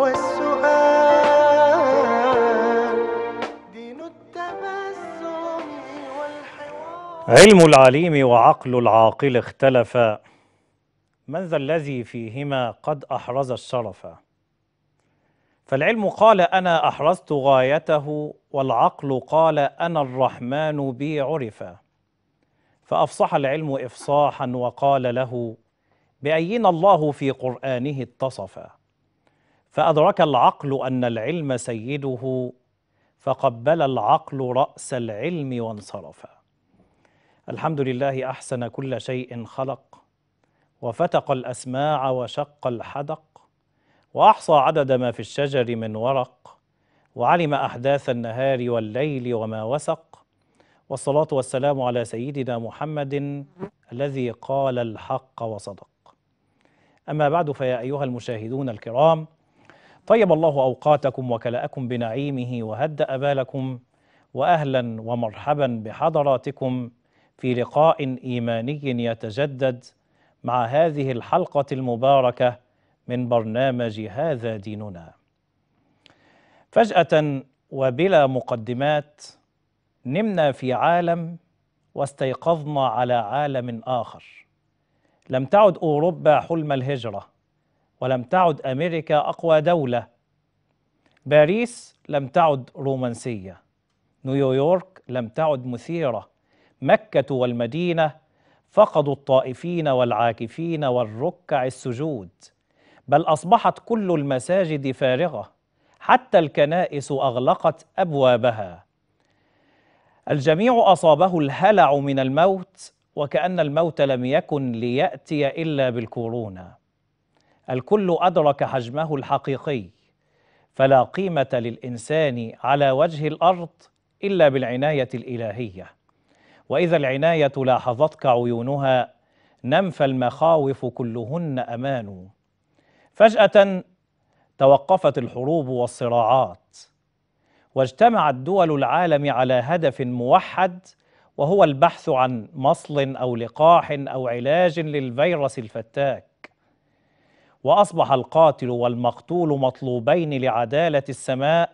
والسؤال دين والحوار علم العليم وعقل العاقل اختلفا من ذا الذي فيهما قد أحرز الشرف فالعلم قال أنا أحرزت غايته والعقل قال أنا الرحمن بي عرفا فأفصح العلم إفصاحا وقال له بأين الله في قرآنه اتصفا فأدرك العقل أن العلم سيده فقبل العقل رأس العلم وانصرف الحمد لله أحسن كل شيء خلق وفتق الأسماع وشق الحدق وأحصى عدد ما في الشجر من ورق وعلم أحداث النهار والليل وما وسق والصلاة والسلام على سيدنا محمد الذي قال الحق وصدق أما بعد فيا أيها المشاهدون الكرام طيب الله أوقاتكم وكلأكم بنعيمه وهدأ بالكم وأهلا ومرحبا بحضراتكم في لقاء إيماني يتجدد مع هذه الحلقة المباركة من برنامج هذا ديننا فجأة وبلا مقدمات نمنا في عالم واستيقظنا على عالم آخر لم تعد أوروبا حلم الهجرة ولم تعد أمريكا أقوى دولة باريس لم تعد رومانسية نيويورك لم تعد مثيرة مكة والمدينة فقدوا الطائفين والعاكفين والركع السجود بل أصبحت كل المساجد فارغة حتى الكنائس أغلقت أبوابها الجميع أصابه الهلع من الموت وكأن الموت لم يكن ليأتي إلا بالكورونا الكل أدرك حجمه الحقيقي فلا قيمة للإنسان على وجه الأرض إلا بالعناية الإلهية وإذا العناية لاحظتك عيونها نمف المخاوف كلهن أمان فجأة توقفت الحروب والصراعات واجتمعت دول العالم على هدف موحد وهو البحث عن مصل أو لقاح أو علاج للفيروس الفتاك وأصبح القاتل والمقتول مطلوبين لعدالة السماء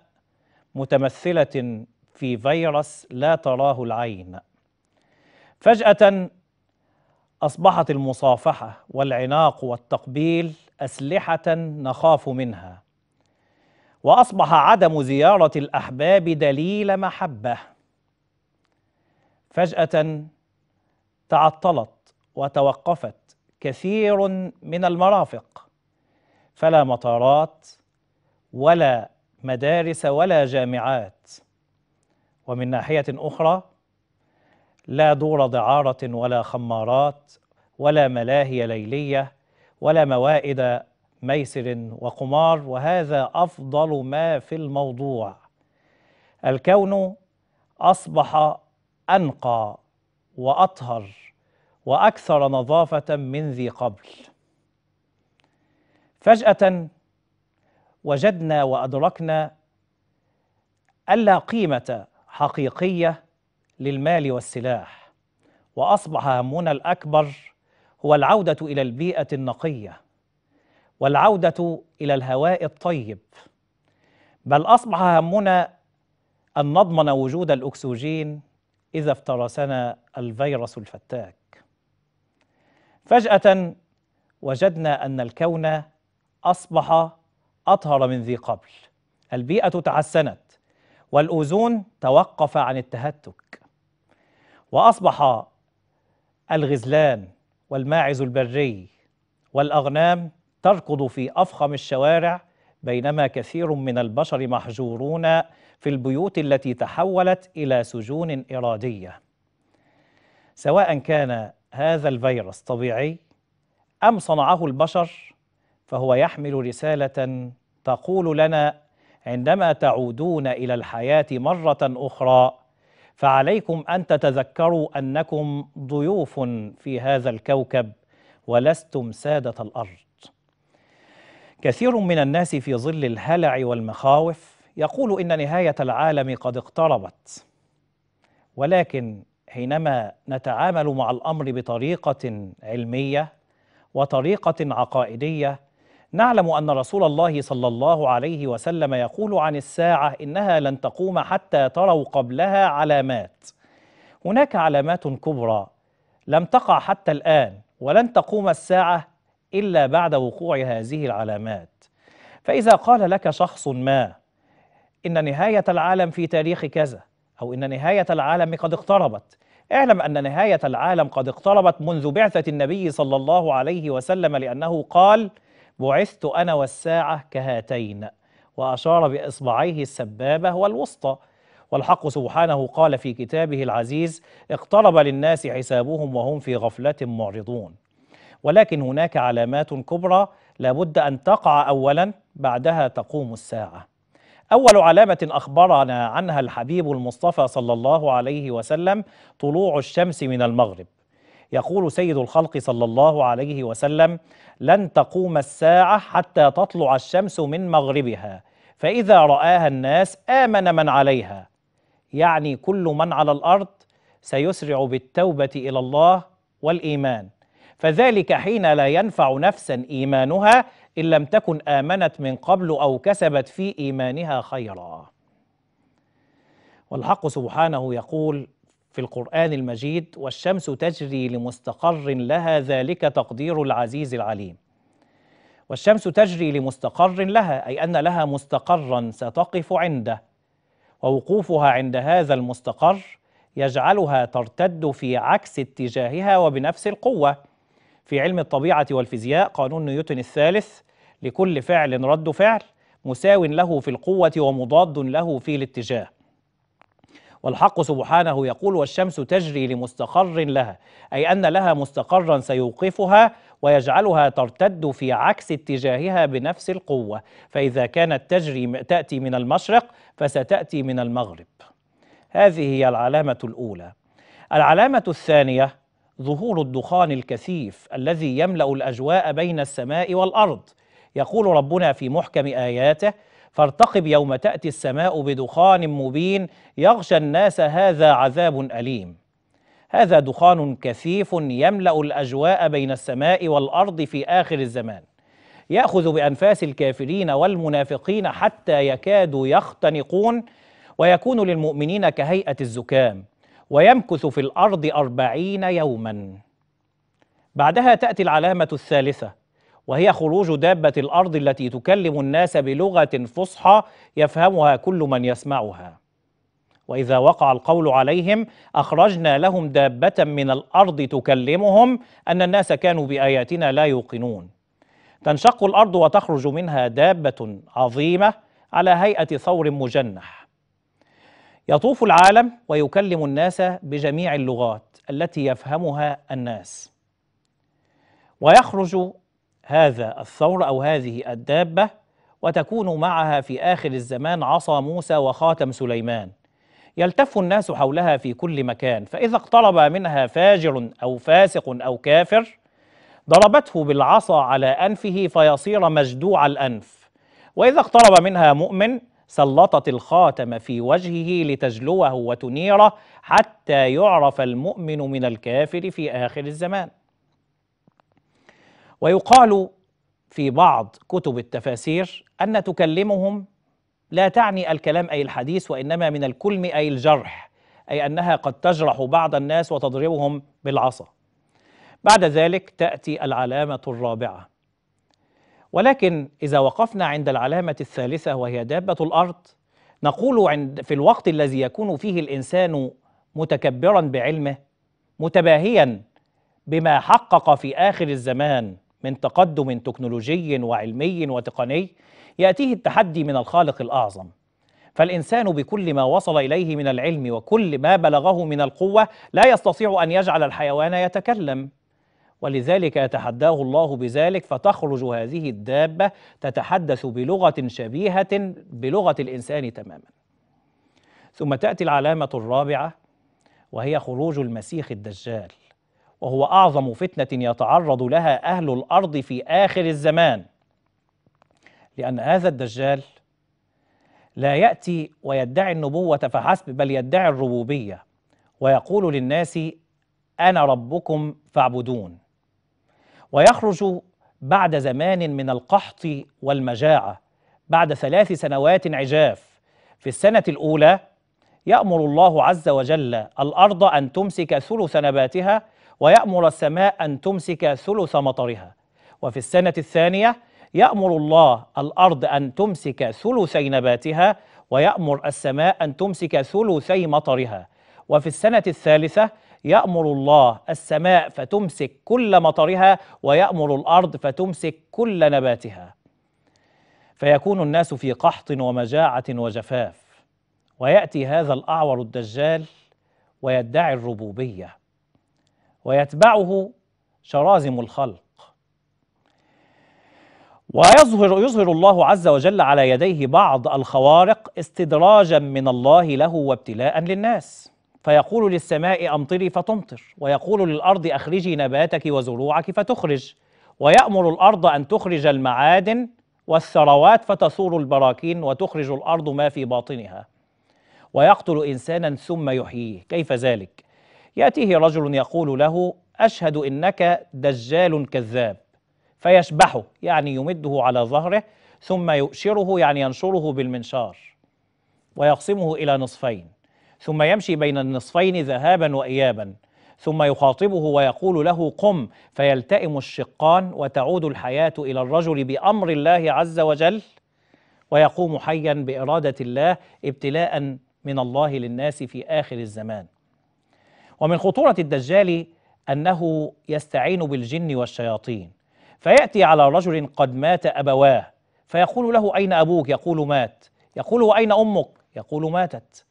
متمثلة في فيروس لا تراه العين فجأة أصبحت المصافحة والعناق والتقبيل أسلحة نخاف منها وأصبح عدم زيارة الأحباب دليل محبة فجأة تعطلت وتوقفت كثير من المرافق فلا مطارات ولا مدارس ولا جامعات ومن ناحية أخرى لا دور دعارة ولا خمارات ولا ملاهي ليلية ولا موائد ميسر وقمار وهذا أفضل ما في الموضوع الكون أصبح أنقى وأطهر وأكثر نظافة من ذي قبل فجأة وجدنا وأدركنا ألا قيمة حقيقية للمال والسلاح وأصبح همنا الأكبر هو العودة إلى البيئة النقية والعودة إلى الهواء الطيب بل أصبح همنا أن نضمن وجود الأكسجين إذا افترسنا الفيروس الفتاك فجأة وجدنا أن الكون أصبح أطهر من ذي قبل البيئة تحسنت والأوزون توقف عن التهتك وأصبح الغزلان والماعز البري والأغنام تركض في أفخم الشوارع بينما كثير من البشر محجورون في البيوت التي تحولت إلى سجون إرادية سواء كان هذا الفيروس طبيعي أم صنعه البشر فهو يحمل رسالة تقول لنا عندما تعودون إلى الحياة مرة أخرى فعليكم أن تتذكروا أنكم ضيوف في هذا الكوكب ولستم سادة الأرض كثير من الناس في ظل الهلع والمخاوف يقول إن نهاية العالم قد اقتربت ولكن حينما نتعامل مع الأمر بطريقة علمية وطريقة عقائدية نعلم أن رسول الله صلى الله عليه وسلم يقول عن الساعة إنها لن تقوم حتى تروا قبلها علامات هناك علامات كبرى لم تقع حتى الآن ولن تقوم الساعة إلا بعد وقوع هذه العلامات فإذا قال لك شخص ما إن نهاية العالم في تاريخ كذا أو إن نهاية العالم قد اقتربت اعلم أن نهاية العالم قد اقتربت منذ بعثة النبي صلى الله عليه وسلم لأنه قال: بعثت أنا والساعة كهاتين وأشار بإصبعيه السبابة والوسطى والحق سبحانه قال في كتابه العزيز اقترب للناس حسابهم وهم في غفلة معرضون ولكن هناك علامات كبرى لابد أن تقع أولا بعدها تقوم الساعة أول علامة أخبرنا عنها الحبيب المصطفى صلى الله عليه وسلم طلوع الشمس من المغرب يقول سيد الخلق صلى الله عليه وسلم لن تقوم الساعة حتى تطلع الشمس من مغربها فإذا رآها الناس آمن من عليها يعني كل من على الأرض سيسرع بالتوبة إلى الله والإيمان فذلك حين لا ينفع نفسا إيمانها إن لم تكن آمنت من قبل أو كسبت في إيمانها خيرا والحق سبحانه يقول في القرآن المجيد والشمس تجري لمستقر لها ذلك تقدير العزيز العليم والشمس تجري لمستقر لها أي أن لها مستقرا ستقف عنده ووقوفها عند هذا المستقر يجعلها ترتد في عكس اتجاهها وبنفس القوة في علم الطبيعة والفيزياء قانون نيوتن الثالث لكل فعل رد فعل مساو له في القوة ومضاد له في الاتجاه والحق سبحانه يقول والشمس تجري لمستقر لها أي أن لها مستقرا سيوقفها ويجعلها ترتد في عكس اتجاهها بنفس القوة فإذا كانت تجري تأتي من المشرق فستأتي من المغرب هذه هي العلامة الأولى العلامة الثانية ظهور الدخان الكثيف الذي يملأ الأجواء بين السماء والأرض يقول ربنا في محكم آياته فارتقب يوم تأتي السماء بدخان مبين يغشى الناس هذا عذاب أليم هذا دخان كثيف يملأ الأجواء بين السماء والأرض في آخر الزمان يأخذ بأنفاس الكافرين والمنافقين حتى يكادوا يختنقون ويكون للمؤمنين كهيئة الزكام ويمكث في الأرض أربعين يوما بعدها تأتي العلامة الثالثة وهي خروج دابة الأرض التي تكلم الناس بلغة فصحى يفهمها كل من يسمعها وإذا وقع القول عليهم أخرجنا لهم دابة من الأرض تكلمهم أن الناس كانوا بآياتنا لا يوقنون تنشق الأرض وتخرج منها دابة عظيمة على هيئة ثور مجنح يطوف العالم ويكلم الناس بجميع اللغات التي يفهمها الناس ويخرج هذا الثور أو هذه الدابة وتكون معها في آخر الزمان عصا موسى وخاتم سليمان يلتف الناس حولها في كل مكان فإذا اقترب منها فاجر أو فاسق أو كافر ضربته بالعصا على أنفه فيصير مجدوع الأنف وإذا اقترب منها مؤمن سلطت الخاتم في وجهه لتجلوه وتنيره حتى يعرف المؤمن من الكافر في آخر الزمان ويقال في بعض كتب التفاسير أن تكلمهم لا تعني الكلام أي الحديث وإنما من الكلم أي الجرح أي أنها قد تجرح بعض الناس وتضربهم بالعصا بعد ذلك تأتي العلامة الرابعة ولكن إذا وقفنا عند العلامة الثالثة وهي دابة الأرض نقول عند في الوقت الذي يكون فيه الإنسان متكبرا بعلمه متباهيا بما حقق في آخر الزمان من تقدم تكنولوجي وعلمي وتقني ياتيه التحدي من الخالق الاعظم فالانسان بكل ما وصل اليه من العلم وكل ما بلغه من القوه لا يستطيع ان يجعل الحيوان يتكلم ولذلك يتحداه الله بذلك فتخرج هذه الدابه تتحدث بلغه شبيهه بلغه الانسان تماما ثم تاتي العلامه الرابعه وهي خروج المسيح الدجال وهو أعظم فتنة يتعرض لها أهل الأرض في آخر الزمان لأن هذا الدجال لا يأتي ويدعي النبوة فحسب بل يدعي الربوبية ويقول للناس أنا ربكم فاعبدون ويخرج بعد زمان من القحط والمجاعة بعد ثلاث سنوات عجاف في السنة الأولى يأمر الله عز وجل الأرض أن تمسك ثلث نباتها ويأمر السماء أن تمسك ثلث مطرها وفي السنة الثانية يأمر الله الأرض أن تمسك ثلثي نباتها ويأمر السماء أن تمسك ثلثي مطرها وفي السنة الثالثة يأمر الله السماء فتمسك كل مطرها ويأمر الأرض فتمسك كل نباتها فيكون الناس في قحط ومجاعة وجفاف ويأتي هذا الأعور الدجال ويدعي الربوبيه ويتبعه شرازم الخلق ويظهر يظهر الله عز وجل على يديه بعض الخوارق استدراجا من الله له وابتلاء للناس فيقول للسماء امطري فتمطر ويقول للارض اخرجي نباتك وزروعك فتخرج ويامر الارض ان تخرج المعادن والثروات فتثور البراكين وتخرج الارض ما في باطنها ويقتل انسانا ثم يحييه كيف ذلك ياتيه رجل يقول له اشهد انك دجال كذاب فيشبحه يعني يمده على ظهره ثم يؤشره يعني ينشره بالمنشار ويقسمه الى نصفين ثم يمشي بين النصفين ذهابا وايابا ثم يخاطبه ويقول له قم فيلتئم الشقان وتعود الحياه الى الرجل بامر الله عز وجل ويقوم حيا باراده الله ابتلاء من الله للناس في اخر الزمان ومن خطورة الدجال أنه يستعين بالجن والشياطين فيأتي على رجل قد مات أبواه فيقول له أين أبوك يقول مات يقول وأين أمك يقول ماتت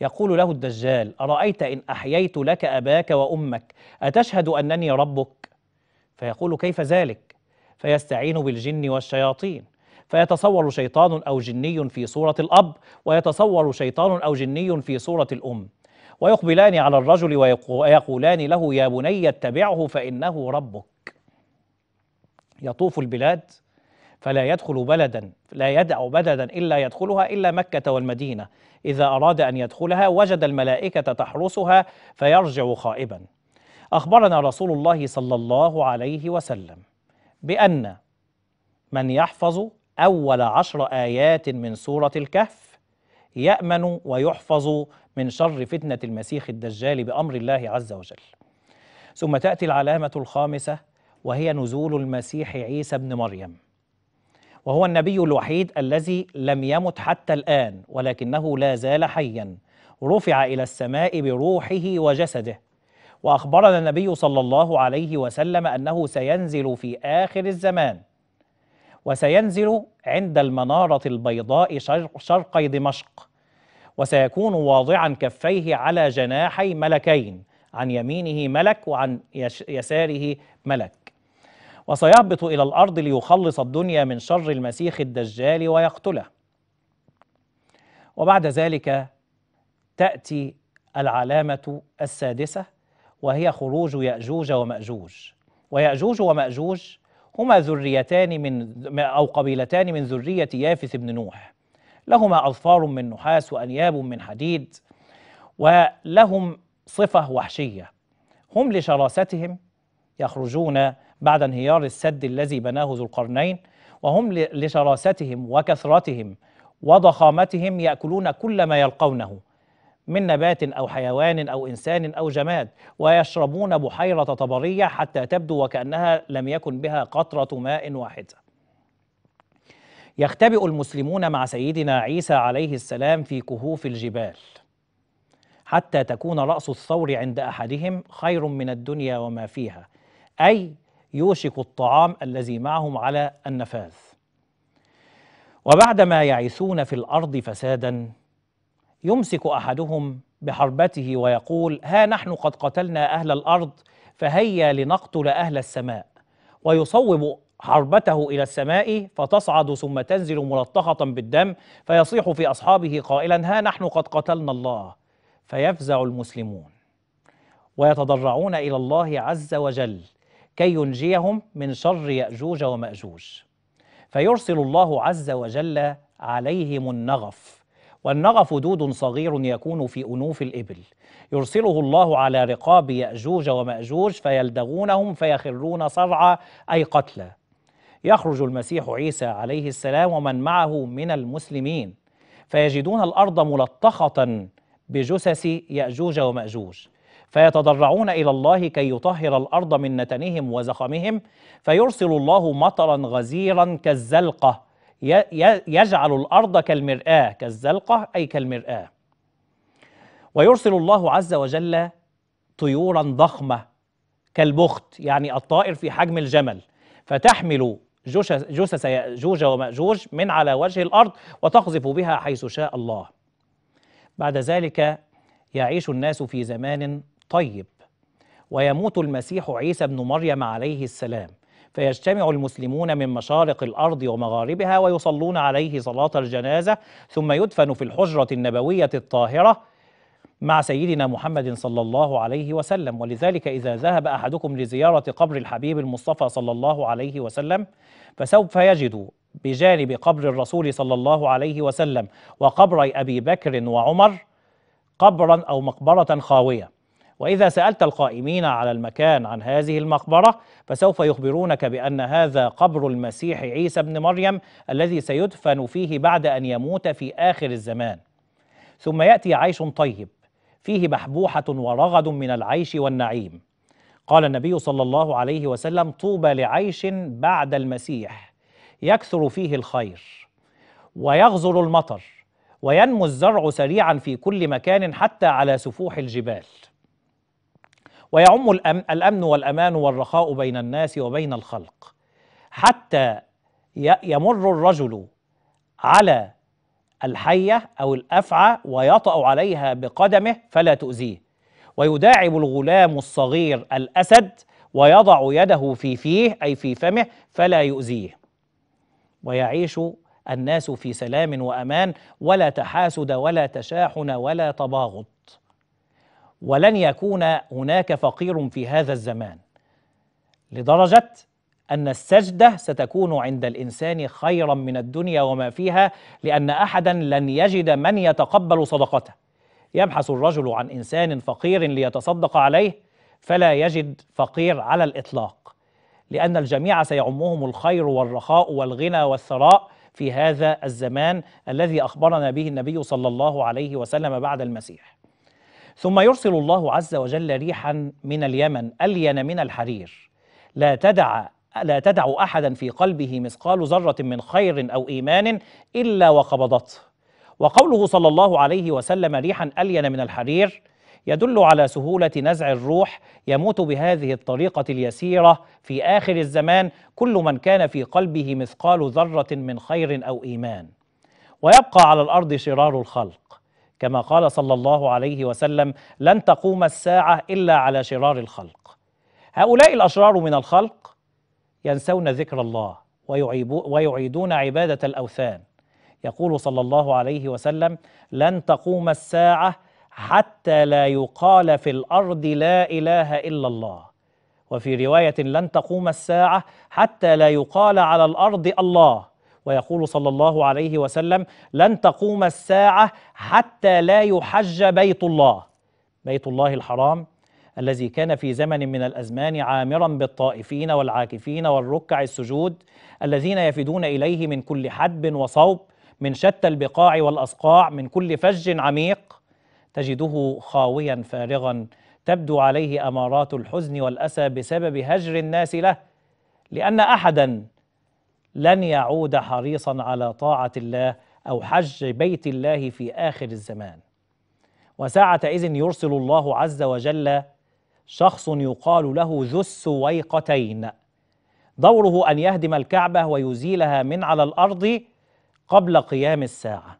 يقول له الدجال أرأيت إن أحييت لك أباك وأمك أتشهد أنني ربك فيقول كيف ذلك فيستعين بالجن والشياطين فيتصور شيطان أو جني في صورة الأب ويتصور شيطان أو جني في صورة الأم ويقبلان على الرجل ويقولان له يا بني اتبعه فإنه ربك يطوف البلاد فلا يدخل بلدا لا يدع بلدا إلا يدخلها إلا مكة والمدينة إذا أراد أن يدخلها وجد الملائكة تحرسها فيرجع خائبا أخبرنا رسول الله صلى الله عليه وسلم بأن من يحفظ أول عشر آيات من سورة الكهف يامن ويحفظ من شر فتنه المسيح الدجال بامر الله عز وجل ثم تاتي العلامه الخامسه وهي نزول المسيح عيسى ابن مريم وهو النبي الوحيد الذي لم يمت حتى الان ولكنه لا زال حيا رفع الى السماء بروحه وجسده واخبرنا النبي صلى الله عليه وسلم انه سينزل في اخر الزمان وسينزل عند المناره البيضاء شرقي دمشق وسيكون واضعا كفيه على جناحي ملكين عن يمينه ملك وعن يساره ملك وسيهبط الى الارض ليخلص الدنيا من شر المسيخ الدجال ويقتله وبعد ذلك تاتي العلامه السادسه وهي خروج ياجوج وماجوج وياجوج وماجوج هما ذريتان من او قبيلتان من ذريه يافث بن نوح لهما أظفار من نحاس وأنياب من حديد ولهم صفة وحشية هم لشراستهم يخرجون بعد انهيار السد الذي بناه ذو القرنين وهم لشراستهم وكثرتهم وضخامتهم يأكلون كل ما يلقونه من نبات أو حيوان أو إنسان أو جماد ويشربون بحيرة طبرية حتى تبدو وكأنها لم يكن بها قطرة ماء واحدة يختبئ المسلمون مع سيدنا عيسى عليه السلام في كهوف الجبال حتى تكون راس الثور عند احدهم خير من الدنيا وما فيها اي يوشك الطعام الذي معهم على النفاذ وبعدما يعيثون في الارض فسادا يمسك احدهم بحربته ويقول ها نحن قد قتلنا اهل الارض فهيا لنقتل اهل السماء ويصوب حربته إلى السماء فتصعد ثم تنزل ملطخة بالدم فيصيح في أصحابه قائلا ها نحن قد قتلنا الله فيفزع المسلمون ويتضرعون إلى الله عز وجل كي ينجيهم من شر يأجوج ومأجوج فيرسل الله عز وجل عليهم النغف والنغف دود صغير يكون في أنوف الإبل يرسله الله على رقاب يأجوج ومأجوج فيلدغونهم فيخرون صرعى أي قتلى يخرج المسيح عيسى عليه السلام ومن معه من المسلمين فيجدون الارض ملطخه بجثث ياجوج وماجوج فيتضرعون الى الله كي يطهر الارض من نتنهم وزخمهم فيرسل الله مطرا غزيرا كالزلقه يجعل الارض كالمراه كالزلقه اي كالمراه ويرسل الله عز وجل طيورا ضخمه كالبخت يعني الطائر في حجم الجمل فتحمل جثث يأجوج ومأجوج من على وجه الأرض وتقذف بها حيث شاء الله بعد ذلك يعيش الناس في زمان طيب ويموت المسيح عيسى ابن مريم عليه السلام فيجتمع المسلمون من مشارق الارض ومغاربها ويصلون عليه صلاه الجنازه ثم يدفن في الحجره النبويه الطاهره مع سيدنا محمد صلى الله عليه وسلم ولذلك إذا ذهب أحدكم لزيارة قبر الحبيب المصطفى صلى الله عليه وسلم فسوف يجد بجانب قبر الرسول صلى الله عليه وسلم وقبري أبي بكر وعمر قبرا أو مقبرة خاوية وإذا سألت القائمين على المكان عن هذه المقبرة فسوف يخبرونك بأن هذا قبر المسيح عيسى ابن مريم الذي سيدفن فيه بعد أن يموت في آخر الزمان ثم يأتي عيش طيب فيه بحبوحة ورغد من العيش والنعيم قال النبي صلى الله عليه وسلم طوبى لعيش بعد المسيح يكثر فيه الخير ويغزر المطر وينمو الزرع سريعا في كل مكان حتى على سفوح الجبال ويعم الامن والامان والرخاء بين الناس وبين الخلق حتى يمر الرجل على الحية أو الأفعى ويطأ عليها بقدمه فلا تؤذيه ويداعب الغلام الصغير الأسد ويضع يده في فيه أي في فمه فلا يؤذيه ويعيش الناس في سلام وأمان ولا تحاسد ولا تشاحن ولا تباغض ولن يكون هناك فقير في هذا الزمان لدرجة أن السجدة ستكون عند الإنسان خيرا من الدنيا وما فيها لأن أحدا لن يجد من يتقبل صدقته يبحث الرجل عن إنسان فقير ليتصدق عليه فلا يجد فقير على الإطلاق لأن الجميع سيعمهم الخير والرخاء والغنى والثراء في هذا الزمان الذي أخبرنا به النبي صلى الله عليه وسلم بعد المسيح ثم يرسل الله عز وجل ريحا من اليمن ألين من الحرير لا تدع لا تدع احدا في قلبه مثقال ذره من خير او ايمان الا وقبضته وقوله صلى الله عليه وسلم ريحا الين من الحرير يدل على سهوله نزع الروح يموت بهذه الطريقه اليسيره في اخر الزمان كل من كان في قلبه مثقال ذره من خير او ايمان ويبقى على الارض شرار الخلق كما قال صلى الله عليه وسلم لن تقوم الساعه الا على شرار الخلق هؤلاء الاشرار من الخلق ينسون ذكر الله ويعيدون عبادة الأوثان يقول صلى الله عليه وسلم لن تقوم الساعة حتى لا يقال في الأرض لا إله إلا الله وفي رواية لن تقوم الساعة حتى لا يقال على الأرض الله ويقول صلى الله عليه وسلم لن تقوم الساعة حتى لا يحج بيت الله بيت الله الحرام الذي كان في زمن من الأزمان عامرا بالطائفين والعاكفين والركع السجود الذين يفدون إليه من كل حدب وصوب من شتى البقاع والأصقاع من كل فج عميق تجده خاويا فارغا تبدو عليه أمارات الحزن والأسى بسبب هجر الناس له لأن أحدا لن يعود حريصا على طاعة الله أو حج بيت الله في آخر الزمان وساعتئذ يرسل الله عز وجل شخص يقال له ذو السويقتين دوره أن يهدم الكعبة ويزيلها من على الأرض قبل قيام الساعة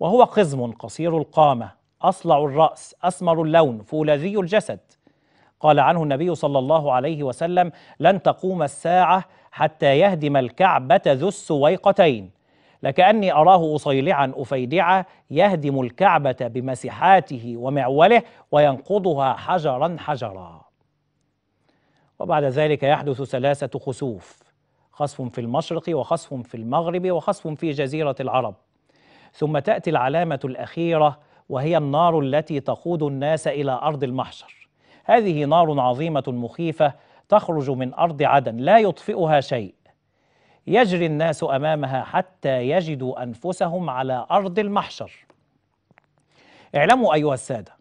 وهو قزم قصير القامة أصلع الرأس أسمر اللون فولاذي الجسد قال عنه النبي صلى الله عليه وسلم لن تقوم الساعة حتى يهدم الكعبة ذو السويقتين لكأني أراه أصيلعا أفيدعا يهدم الكعبة بمسحاته ومعوله وينقضها حجرا حجرا وبعد ذلك يحدث ثلاثة خسوف خسف في المشرق وخسف في المغرب وخسف في جزيرة العرب ثم تأتي العلامة الأخيرة وهي النار التي تقود الناس إلى أرض المحشر هذه نار عظيمة مخيفة تخرج من أرض عدن لا يطفئها شيء يجري الناس امامها حتى يجدوا انفسهم على ارض المحشر اعلموا ايها الساده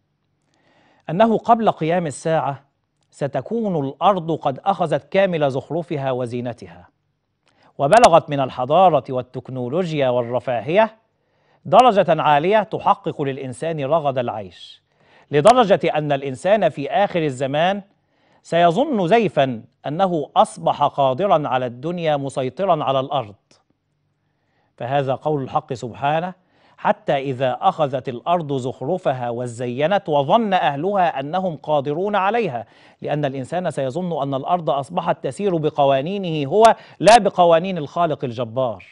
انه قبل قيام الساعه ستكون الارض قد اخذت كامل زخرفها وزينتها وبلغت من الحضاره والتكنولوجيا والرفاهيه درجه عاليه تحقق للانسان رغد العيش لدرجه ان الانسان في اخر الزمان سيظن زيفا أنه أصبح قادرا على الدنيا مسيطرا على الأرض فهذا قول الحق سبحانه حتى إذا أخذت الأرض زخرفها وزينت وظن أهلها أنهم قادرون عليها لأن الإنسان سيظن أن الأرض أصبحت تسير بقوانينه هو لا بقوانين الخالق الجبار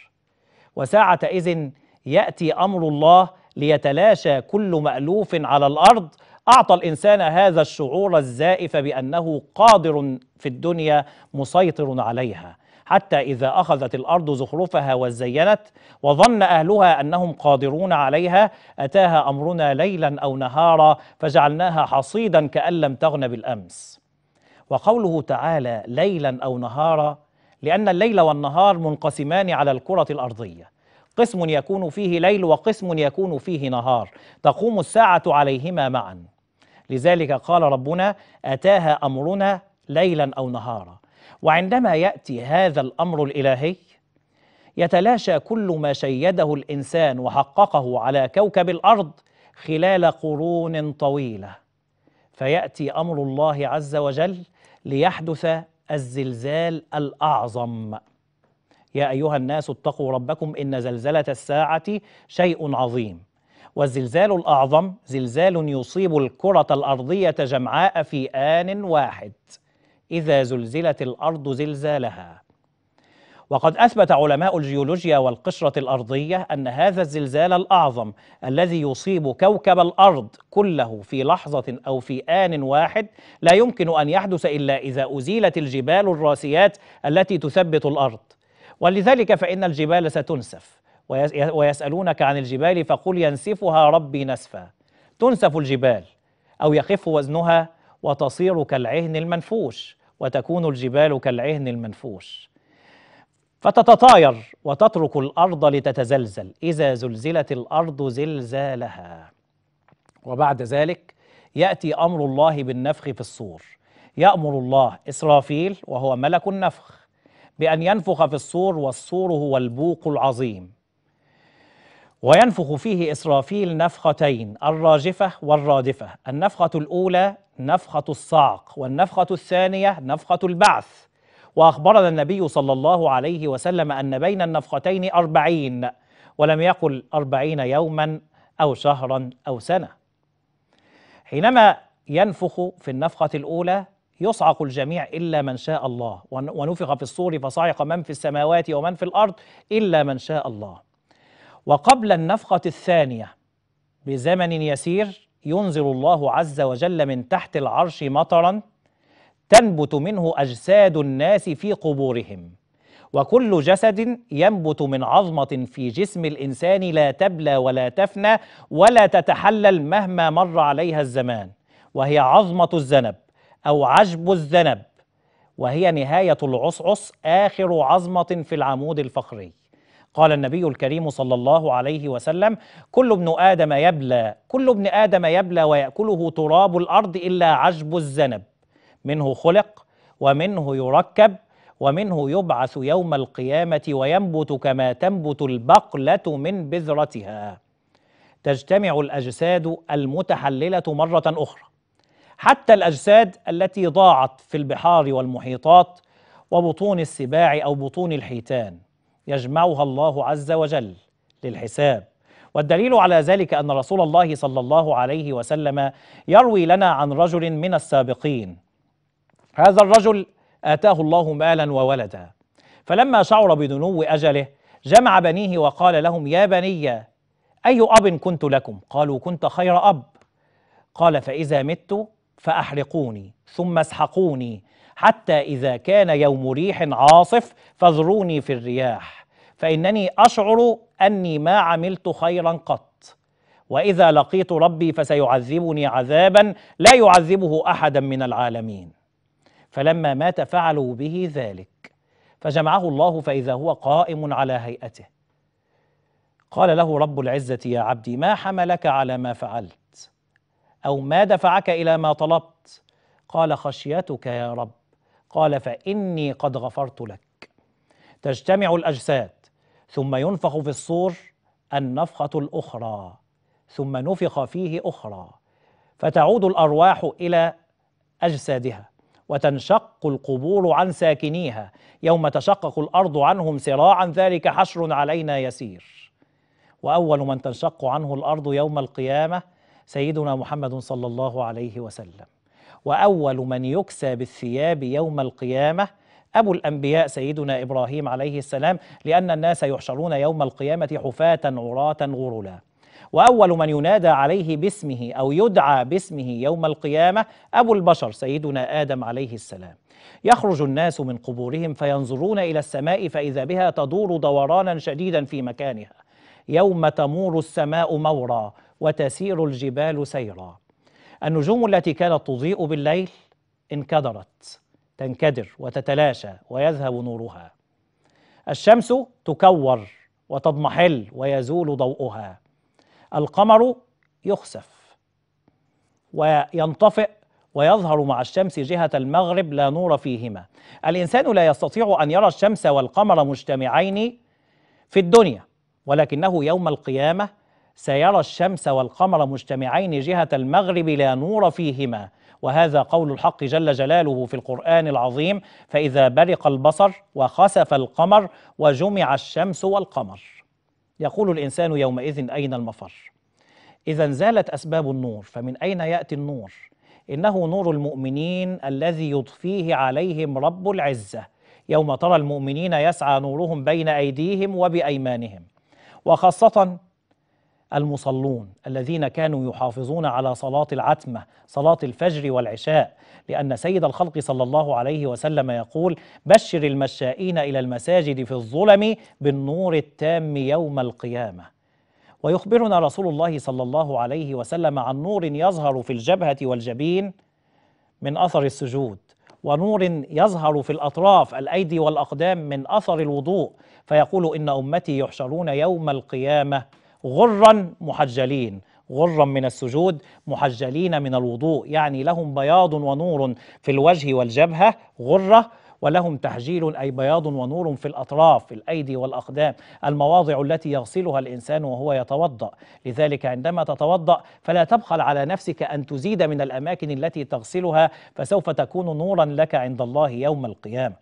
وساعة إذن يأتي أمر الله ليتلاشى كل مألوف على الأرض أعطى الإنسان هذا الشعور الزائف بأنه قادر في الدنيا مسيطر عليها حتى إذا أخذت الأرض زخرفها وزينت وظن أهلها أنهم قادرون عليها أتاها أمرنا ليلا أو نهارا فجعلناها حصيدا كأن لم تغن بالأمس وقوله تعالى ليلا أو نهارا لأن الليل والنهار منقسمان على الكرة الأرضية قسم يكون فيه ليل وقسم يكون فيه نهار تقوم الساعة عليهما معاً لذلك قال ربنا أتاها أمرنا ليلا أو نهارا وعندما يأتي هذا الأمر الإلهي يتلاشى كل ما شيده الإنسان وحققه على كوكب الأرض خلال قرون طويلة فيأتي أمر الله عز وجل ليحدث الزلزال الأعظم يا أيها الناس اتقوا ربكم إن زلزلة الساعة شيء عظيم والزلزال الأعظم زلزال يصيب الكرة الأرضية جمعاء في آن واحد إذا زلزلت الأرض زلزالها وقد أثبت علماء الجيولوجيا والقشرة الأرضية أن هذا الزلزال الأعظم الذي يصيب كوكب الأرض كله في لحظة أو في آن واحد لا يمكن أن يحدث إلا إذا أزيلت الجبال الراسيات التي تثبت الأرض ولذلك فإن الجبال ستنسف ويسألونك عن الجبال فقل ينسفها ربي نسفا تنسف الجبال أو يخف وزنها وتصير كالعهن المنفوش وتكون الجبال كالعهن المنفوش فتتطاير وتترك الارض لتتزلزل اذا زلزلت الارض زلزالها وبعد ذلك ياتي امر الله بالنفخ في الصور يامر الله اسرافيل وهو ملك النفخ بان ينفخ في الصور والصور هو البوق العظيم وينفخ فيه إسرافيل نفختين الراجفة والرادفة النفخة الأولى نفخة الصعق والنفخة الثانية نفخة البعث وأخبرنا النبي صلى الله عليه وسلم أن بين النفختين أربعين ولم يقل أربعين يوما أو شهرا أو سنة حينما ينفخ في النفخة الأولى يصعق الجميع إلا من شاء الله ونفخ في الصور فصعق من في السماوات ومن في الأرض إلا من شاء الله وقبل النفقة الثانية بزمن يسير ينزل الله عز وجل من تحت العرش مطرا تنبت منه أجساد الناس في قبورهم وكل جسد ينبت من عظمة في جسم الإنسان لا تبلى ولا تفنى ولا تتحلل مهما مر عليها الزمان وهي عظمة الزنب أو عجب الزنب وهي نهاية العصعص آخر عظمة في العمود الفقري قال النبي الكريم صلى الله عليه وسلم كل ابن آدم يبلى كل ابن آدم يبلى ويأكله تراب الأرض إلا عجب الذنب منه خلق ومنه يركب ومنه يبعث يوم القيامة وينبت كما تنبت البقلة من بذرتها تجتمع الأجساد المتحللة مرة أخرى حتى الأجساد التي ضاعت في البحار والمحيطات وبطون السباع أو بطون الحيتان يجمعها الله عز وجل للحساب والدليل على ذلك أن رسول الله صلى الله عليه وسلم يروي لنا عن رجل من السابقين هذا الرجل آتاه الله مالا وولدا فلما شعر بدنو أجله جمع بنيه وقال لهم يا بني أي أب كنت لكم قالوا كنت خير أب قال فإذا مت فأحرقوني ثم اسحقوني حتى إذا كان يوم ريح عاصف فاذروني في الرياح فإنني أشعر أني ما عملت خيرا قط وإذا لقيت ربي فسيعذبني عذابا لا يعذبه أحدا من العالمين فلما مات فعلوا به ذلك فجمعه الله فإذا هو قائم على هيئته قال له رب العزة يا عبدي ما حملك على ما فعلت أو ما دفعك إلى ما طلبت قال خشيتك يا رب قال فاني قد غفرت لك تجتمع الاجساد ثم ينفخ في الصور النفخه الاخرى ثم نفخ فيه اخرى فتعود الارواح الى اجسادها وتنشق القبور عن ساكنيها يوم تشقق الارض عنهم سراعا ذلك حشر علينا يسير واول من تنشق عنه الارض يوم القيامه سيدنا محمد صلى الله عليه وسلم واول من يكسى بالثياب يوم القيامه أبو الأنبياء سيدنا إبراهيم عليه السلام لأن الناس يحشرون يوم القيامة حفاة عراة غرلا وأول من ينادى عليه باسمه أو يدعى باسمه يوم القيامة أبو البشر سيدنا آدم عليه السلام يخرج الناس من قبورهم فينظرون إلى السماء فإذا بها تدور دورانا شديدا في مكانها يوم تمور السماء مورا وتسير الجبال سيرا النجوم التي كانت تضيء بالليل انكدرت تنكدر وتتلاشى ويذهب نورها الشمس تكور وتضمحل ويزول ضوءها القمر يخسف وينطفئ ويظهر مع الشمس جهة المغرب لا نور فيهما الإنسان لا يستطيع أن يرى الشمس والقمر مجتمعين في الدنيا ولكنه يوم القيامة سيرى الشمس والقمر مجتمعين جهة المغرب لا نور فيهما وهذا قول الحق جل جلاله في القرآن العظيم فإذا برق البصر وخسف القمر وجمع الشمس والقمر يقول الإنسان يومئذ أين المفر إذا زالت أسباب النور فمن أين يأتي النور؟ إنه نور المؤمنين الذي يضفيه عليهم رب العزة يوم ترى المؤمنين يسعى نورهم بين أيديهم وبأيمانهم وخاصة المصلون الذين كانوا يحافظون على صلاة العتمة صلاة الفجر والعشاء لأن سيد الخلق صلى الله عليه وسلم يقول بشر المشائين إلى المساجد في الظلم بالنور التام يوم القيامة ويخبرنا رسول الله صلى الله عليه وسلم عن نور يظهر في الجبهة والجبين من أثر السجود ونور يظهر في الأطراف الأيدي والأقدام من أثر الوضوء فيقول إن أمتي يحشرون يوم القيامة غرا محجلين غرا من السجود محجلين من الوضوء يعني لهم بياض ونور في الوجه والجبهه غره ولهم تحجيل اي بياض ونور في الاطراف في الايدي والاقدام المواضع التي يغسلها الانسان وهو يتوضا لذلك عندما تتوضا فلا تبخل على نفسك ان تزيد من الاماكن التي تغسلها فسوف تكون نورا لك عند الله يوم القيامه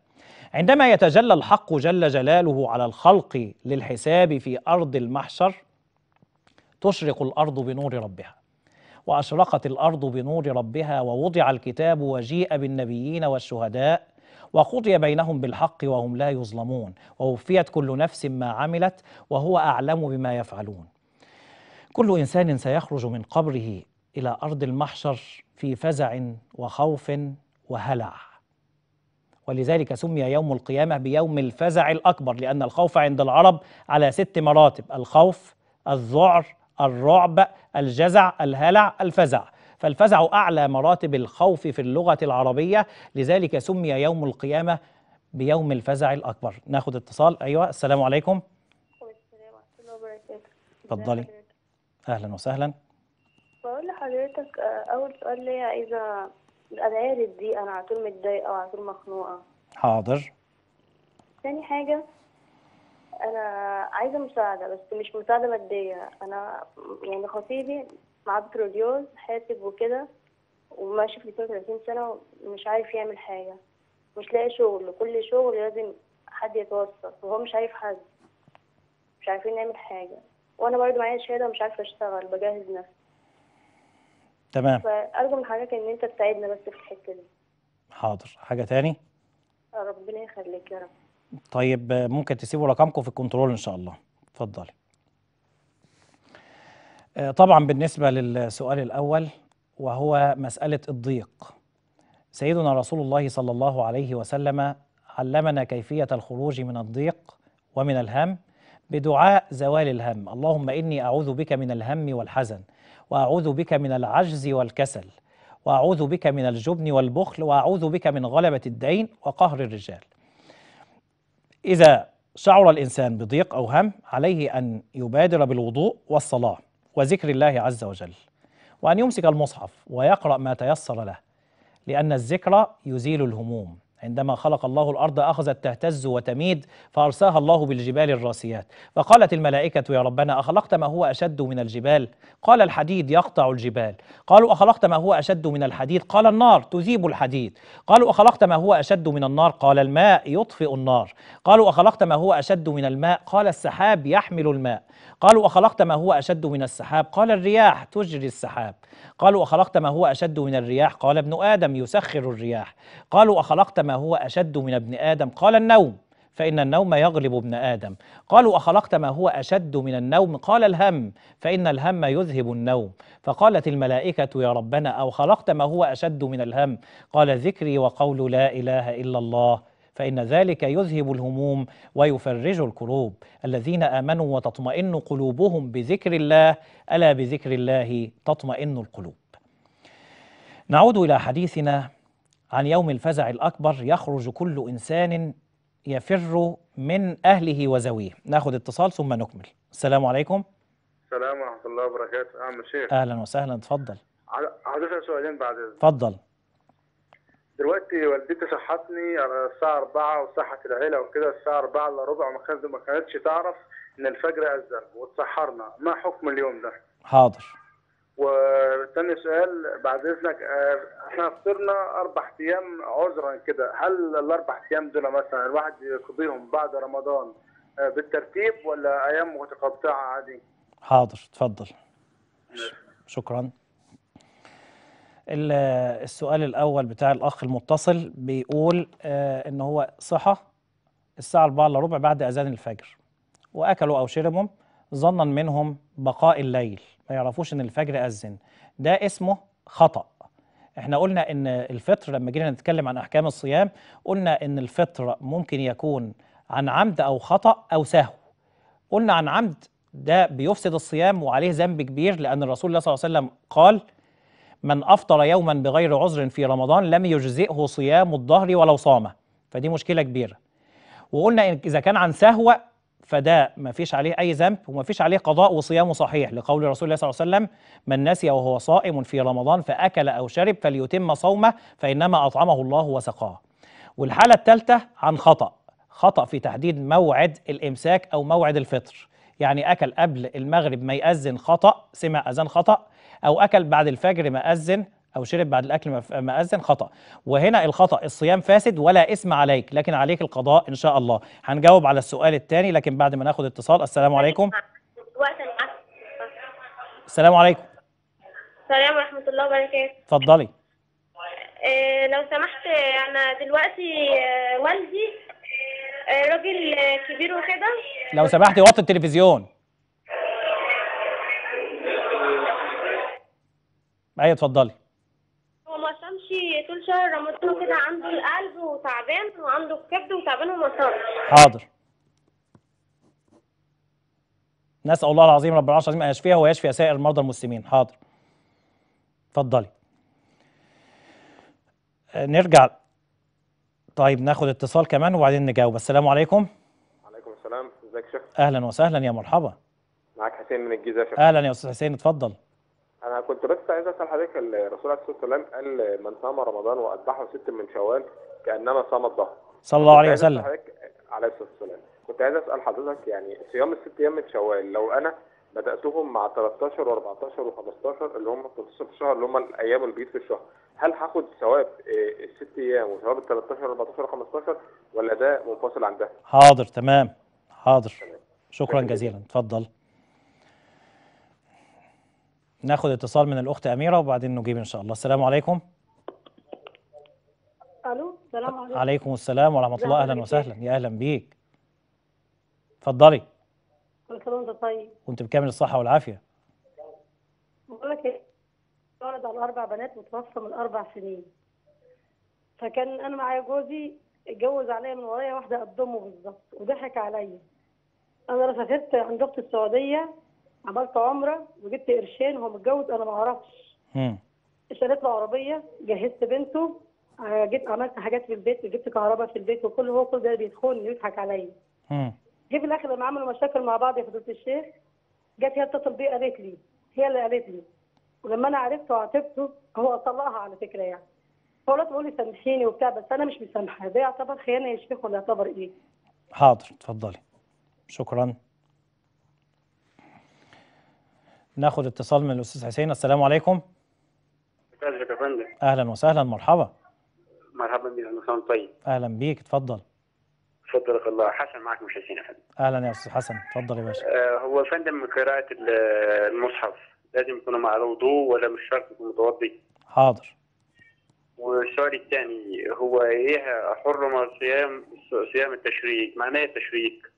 عندما يتجلى الحق جل جلاله على الخلق للحساب في ارض المحشر تشرق الارض بنور ربها واشرقت الارض بنور ربها ووضع الكتاب وجيء بالنبيين والشهداء وقضي بينهم بالحق وهم لا يظلمون ووفيت كل نفس ما عملت وهو اعلم بما يفعلون كل انسان سيخرج من قبره الى ارض المحشر في فزع وخوف وهلع ولذلك سمي يوم القيامه بيوم الفزع الاكبر لان الخوف عند العرب على ست مراتب الخوف الذعر الرعب الجزع الهلع الفزع فالفزع أعلى مراتب الخوف في اللغة العربية لذلك سمي يوم القيامة بيوم الفزع الأكبر ناخد اتصال أيوة السلام عليكم اتفضلي أهلا وسهلا بقول لحضرتك آه، أول سؤال ليا عايزة الأدعية للضيق أنا على طول متضايقة وعلى طول مخنوقة حاضر تاني حاجة انا عايزه مساعده بس مش مساعده ماديه انا يعني خطيبي معاه بتروليوز حاسب وكده وماشي في 32 سنه ومش عارف يعمل حاجه مش لاقي شغل كل شغل لازم حد يتوسط وهو مش عارف حد مش عارفين نعمل حاجه وانا برضه معايا شهاده ومش عارفه اشتغل بجهز نفسي تمام فارجو من حضرتك ان انت تساعدنا بس في الحته دي حاضر حاجه تاني ربنا يخليك يا رب طيب ممكن تسيبوا رقمكم في الكنترول ان شاء الله اتفضلي آه، طبعا بالنسبه للسؤال الاول وهو مساله الضيق سيدنا رسول الله صلى الله عليه وسلم علمنا كيفيه الخروج من الضيق ومن الهم بدعاء زوال الهم اللهم اني اعوذ بك من الهم والحزن واعوذ بك من العجز والكسل واعوذ بك من الجبن والبخل واعوذ بك من غلبه الدين وقهر الرجال إذا شعر الإنسان بضيق أو هم عليه أن يبادر بالوضوء والصلاة وذكر الله عز وجل وأن يمسك المصحف ويقرأ ما تيسر له لأن الذكر يزيل الهموم عندما خلق الله الأرض أخذت تهتز وتميد فأرساها الله بالجبال الراسيات فقالت الملائكة يا ربنا أخلقت ما هو أشد من الجبال قال الحديد يقطع الجبال قالوا أخلقت ما هو أشد من الحديد قال النار تذيب الحديد قالوا أخلقت ما هو أشد من النار قال الماء يطفئ النار قالوا أخلقت ما هو أشد من الماء قال السحاب يحمل الماء قالوا أخلقت ما هو أشد من السحاب قال الرياح تجري السحاب قالوا أخلقت ما هو أشد من الرياح قال ابن آدم يسخر الرياح قالوا أخلقت ما هو أشد من ابن آدم قال النوم فإن النوم يغلب ابن آدم قالوا أخلقت ما هو أشد من النوم قال الهم فإن الهم يذهب النوم فقالت الملائكة يا ربنا أو خلقت ما هو أشد من الهم قال ذكري وقول لا إله إلا الله فإن ذلك يذهب الهموم ويفرج الكروب الذين آمنوا وتطمئن قلوبهم بذكر الله ألا بذكر الله تطمئن القلوب نعود إلى حديثنا عن يوم الفزع الأكبر يخرج كل إنسان يفر من أهله وزويه ناخذ اتصال ثم نكمل السلام عليكم السلام ورحمة الله وبركاته أعمل شيخ أهلا وسهلا تفضل عدد سؤالين بعد اتفضل دلوقتي والدتي صحتني على الساعه 4 وصحت العيله وكده الساعه 4 الا ربع ما كانتش تعرف ان الفجر اذن واتسحرنا ما حكم اليوم ده؟ حاضر وثاني سؤال بعد اذنك آه، احنا فطرنا اربع ايام عذرا كده هل الاربع ايام دول مثلا الواحد يقضيهم بعد رمضان آه، بالترتيب ولا ايام متقطعه عادي؟ حاضر اتفضل شكرا السؤال الأول بتاع الأخ المتصل بيقول آه، إن هو صحى الساعة 4 إلا ربع بعد أذان الفجر وأكلوا أو شربوا ظنا منهم بقاء الليل ما يعرفوش إن الفجر أذن ده اسمه خطأ احنا قلنا ان الفطر لما جينا نتكلم عن احكام الصيام قلنا ان الفطر ممكن يكون عن عمد او خطا او سهو قلنا عن عمد ده بيفسد الصيام وعليه ذنب كبير لان الرسول صلى الله عليه وسلم قال من أفطر يوما بغير عذر في رمضان لم يجزئه صيام الظهر ولو صامه فدي مشكلة كبيرة وقلنا إذا كان عن سهوة فده ما فيش عليه أي ذنب وما فيش عليه قضاء وصيامه صحيح لقول رسول الله صلى الله عليه وسلم من نسي وهو صائم في رمضان فأكل أو شرب فليتم صومه فإنما أطعمه الله وسقاه والحالة الثالثة عن خطأ خطأ في تحديد موعد الإمساك أو موعد الفطر يعني أكل قبل المغرب ما يأذن خطأ سمع أذان خطأ او اكل بعد الفجر ما اذن او شرب بعد الاكل ما اذن خطا وهنا الخطا الصيام فاسد ولا اسم عليك لكن عليك القضاء ان شاء الله هنجاوب على السؤال الثاني لكن بعد ما ناخد اتصال السلام عليكم السلام عليكم السلام ورحمه الله وبركاته اتفضلي إيه لو سمحت انا دلوقتي آه، والدي آه، راجل كبير وكده لو سمحتي وطي التلفزيون معايا اتفضلي هو ما صامش طول شهر رمضان كده عنده القلب وتعبان وعنده الكبد وتعبان صامش حاضر نسأل الله العظيم رب العرش العظيم أن يشفيها ويشفي سائر المرضى المسلمين حاضر اتفضلي نرجع طيب ناخد اتصال كمان وبعدين نجاوب السلام عليكم وعليكم السلام ازيك يا شيخ اهلا وسهلا يا مرحبا معاك حسين من الجيزه يا شيخ اهلا يا استاذ حسين اتفضل انا كنت بس عايز اسال حضرتك الرسول عليه الصلاه والسلام قال من صام رمضان واذبحه ست من شوال كانما صام الظهر صلى الله عليه وسلم عليه الصلاه والسلام كنت عايز اسال حضرتك يعني صيام الست ايام من شوال لو انا بداتهم مع 13 و14 و15 اللي هم 13 شهر اللي هم الايام البيض في الشهر هل هاخد ثواب آه، الست ايام وثواب ال 13 و14 و15 ولا ده منفصل عن ده؟ حاضر تمام حاضر تمام. شكرا جزيلا اتفضل ناخد اتصال من الأخت أميرة وبعدين نجيب إن شاء الله السلام عليكم ألو السلام عليكم عليكم السلام ورحمة الله أهلا وسهلا يا أهلا بيك اتفضلي كل سنة وأنت طيب وأنت بكامل الصحة والعافية بقول لك إيه ولد على أربع بنات متوفى من أربع سنين فكان أنا معايا جوزي اتجوز عليا من ورايا واحدة قد أمه بالظبط وضحك عليا أنا سافرت عند أختي السعودية عملت عمره وجبت قرشين هو متجوز انا ما اعرفش اشتريت له عربيه جهزت بنته آه، جيت عملت حاجات في البيت وجبت كهرباء في البيت وكل هو كل ده بيدخلني ويضحك عليا جه في الاخر لما عملوا مشاكل مع بعض يا فضيله الشيخ جت هي تتصل بيه قالت لي هي اللي قالت لي ولما انا عرفته وعاتبته هو طلقها على فكره يعني فقلت بقول لي سامحيني وبتاع بس انا مش مسامحه ده يعتبر خيانه يا شيخ ولا يعتبر ايه؟ حاضر اتفضلي شكرا ناخد اتصال من الاستاذ حسين السلام عليكم ازيك يا فندم اهلا وسهلا مرحبا مرحبا بك اهلا وسهلا طيب اهلا بيك اتفضل اتفضل الله حسن معك مش حسين يا فندم اهلا يا استاذ حسن اتفضل يا باشا آه هو فندم قراءه المصحف لازم يكون مع الوضوء ولا مش شرط يكون متوضي حاضر والسؤال الثاني هو ايه حرم صيام صيام التشريك معناه إيه التشريك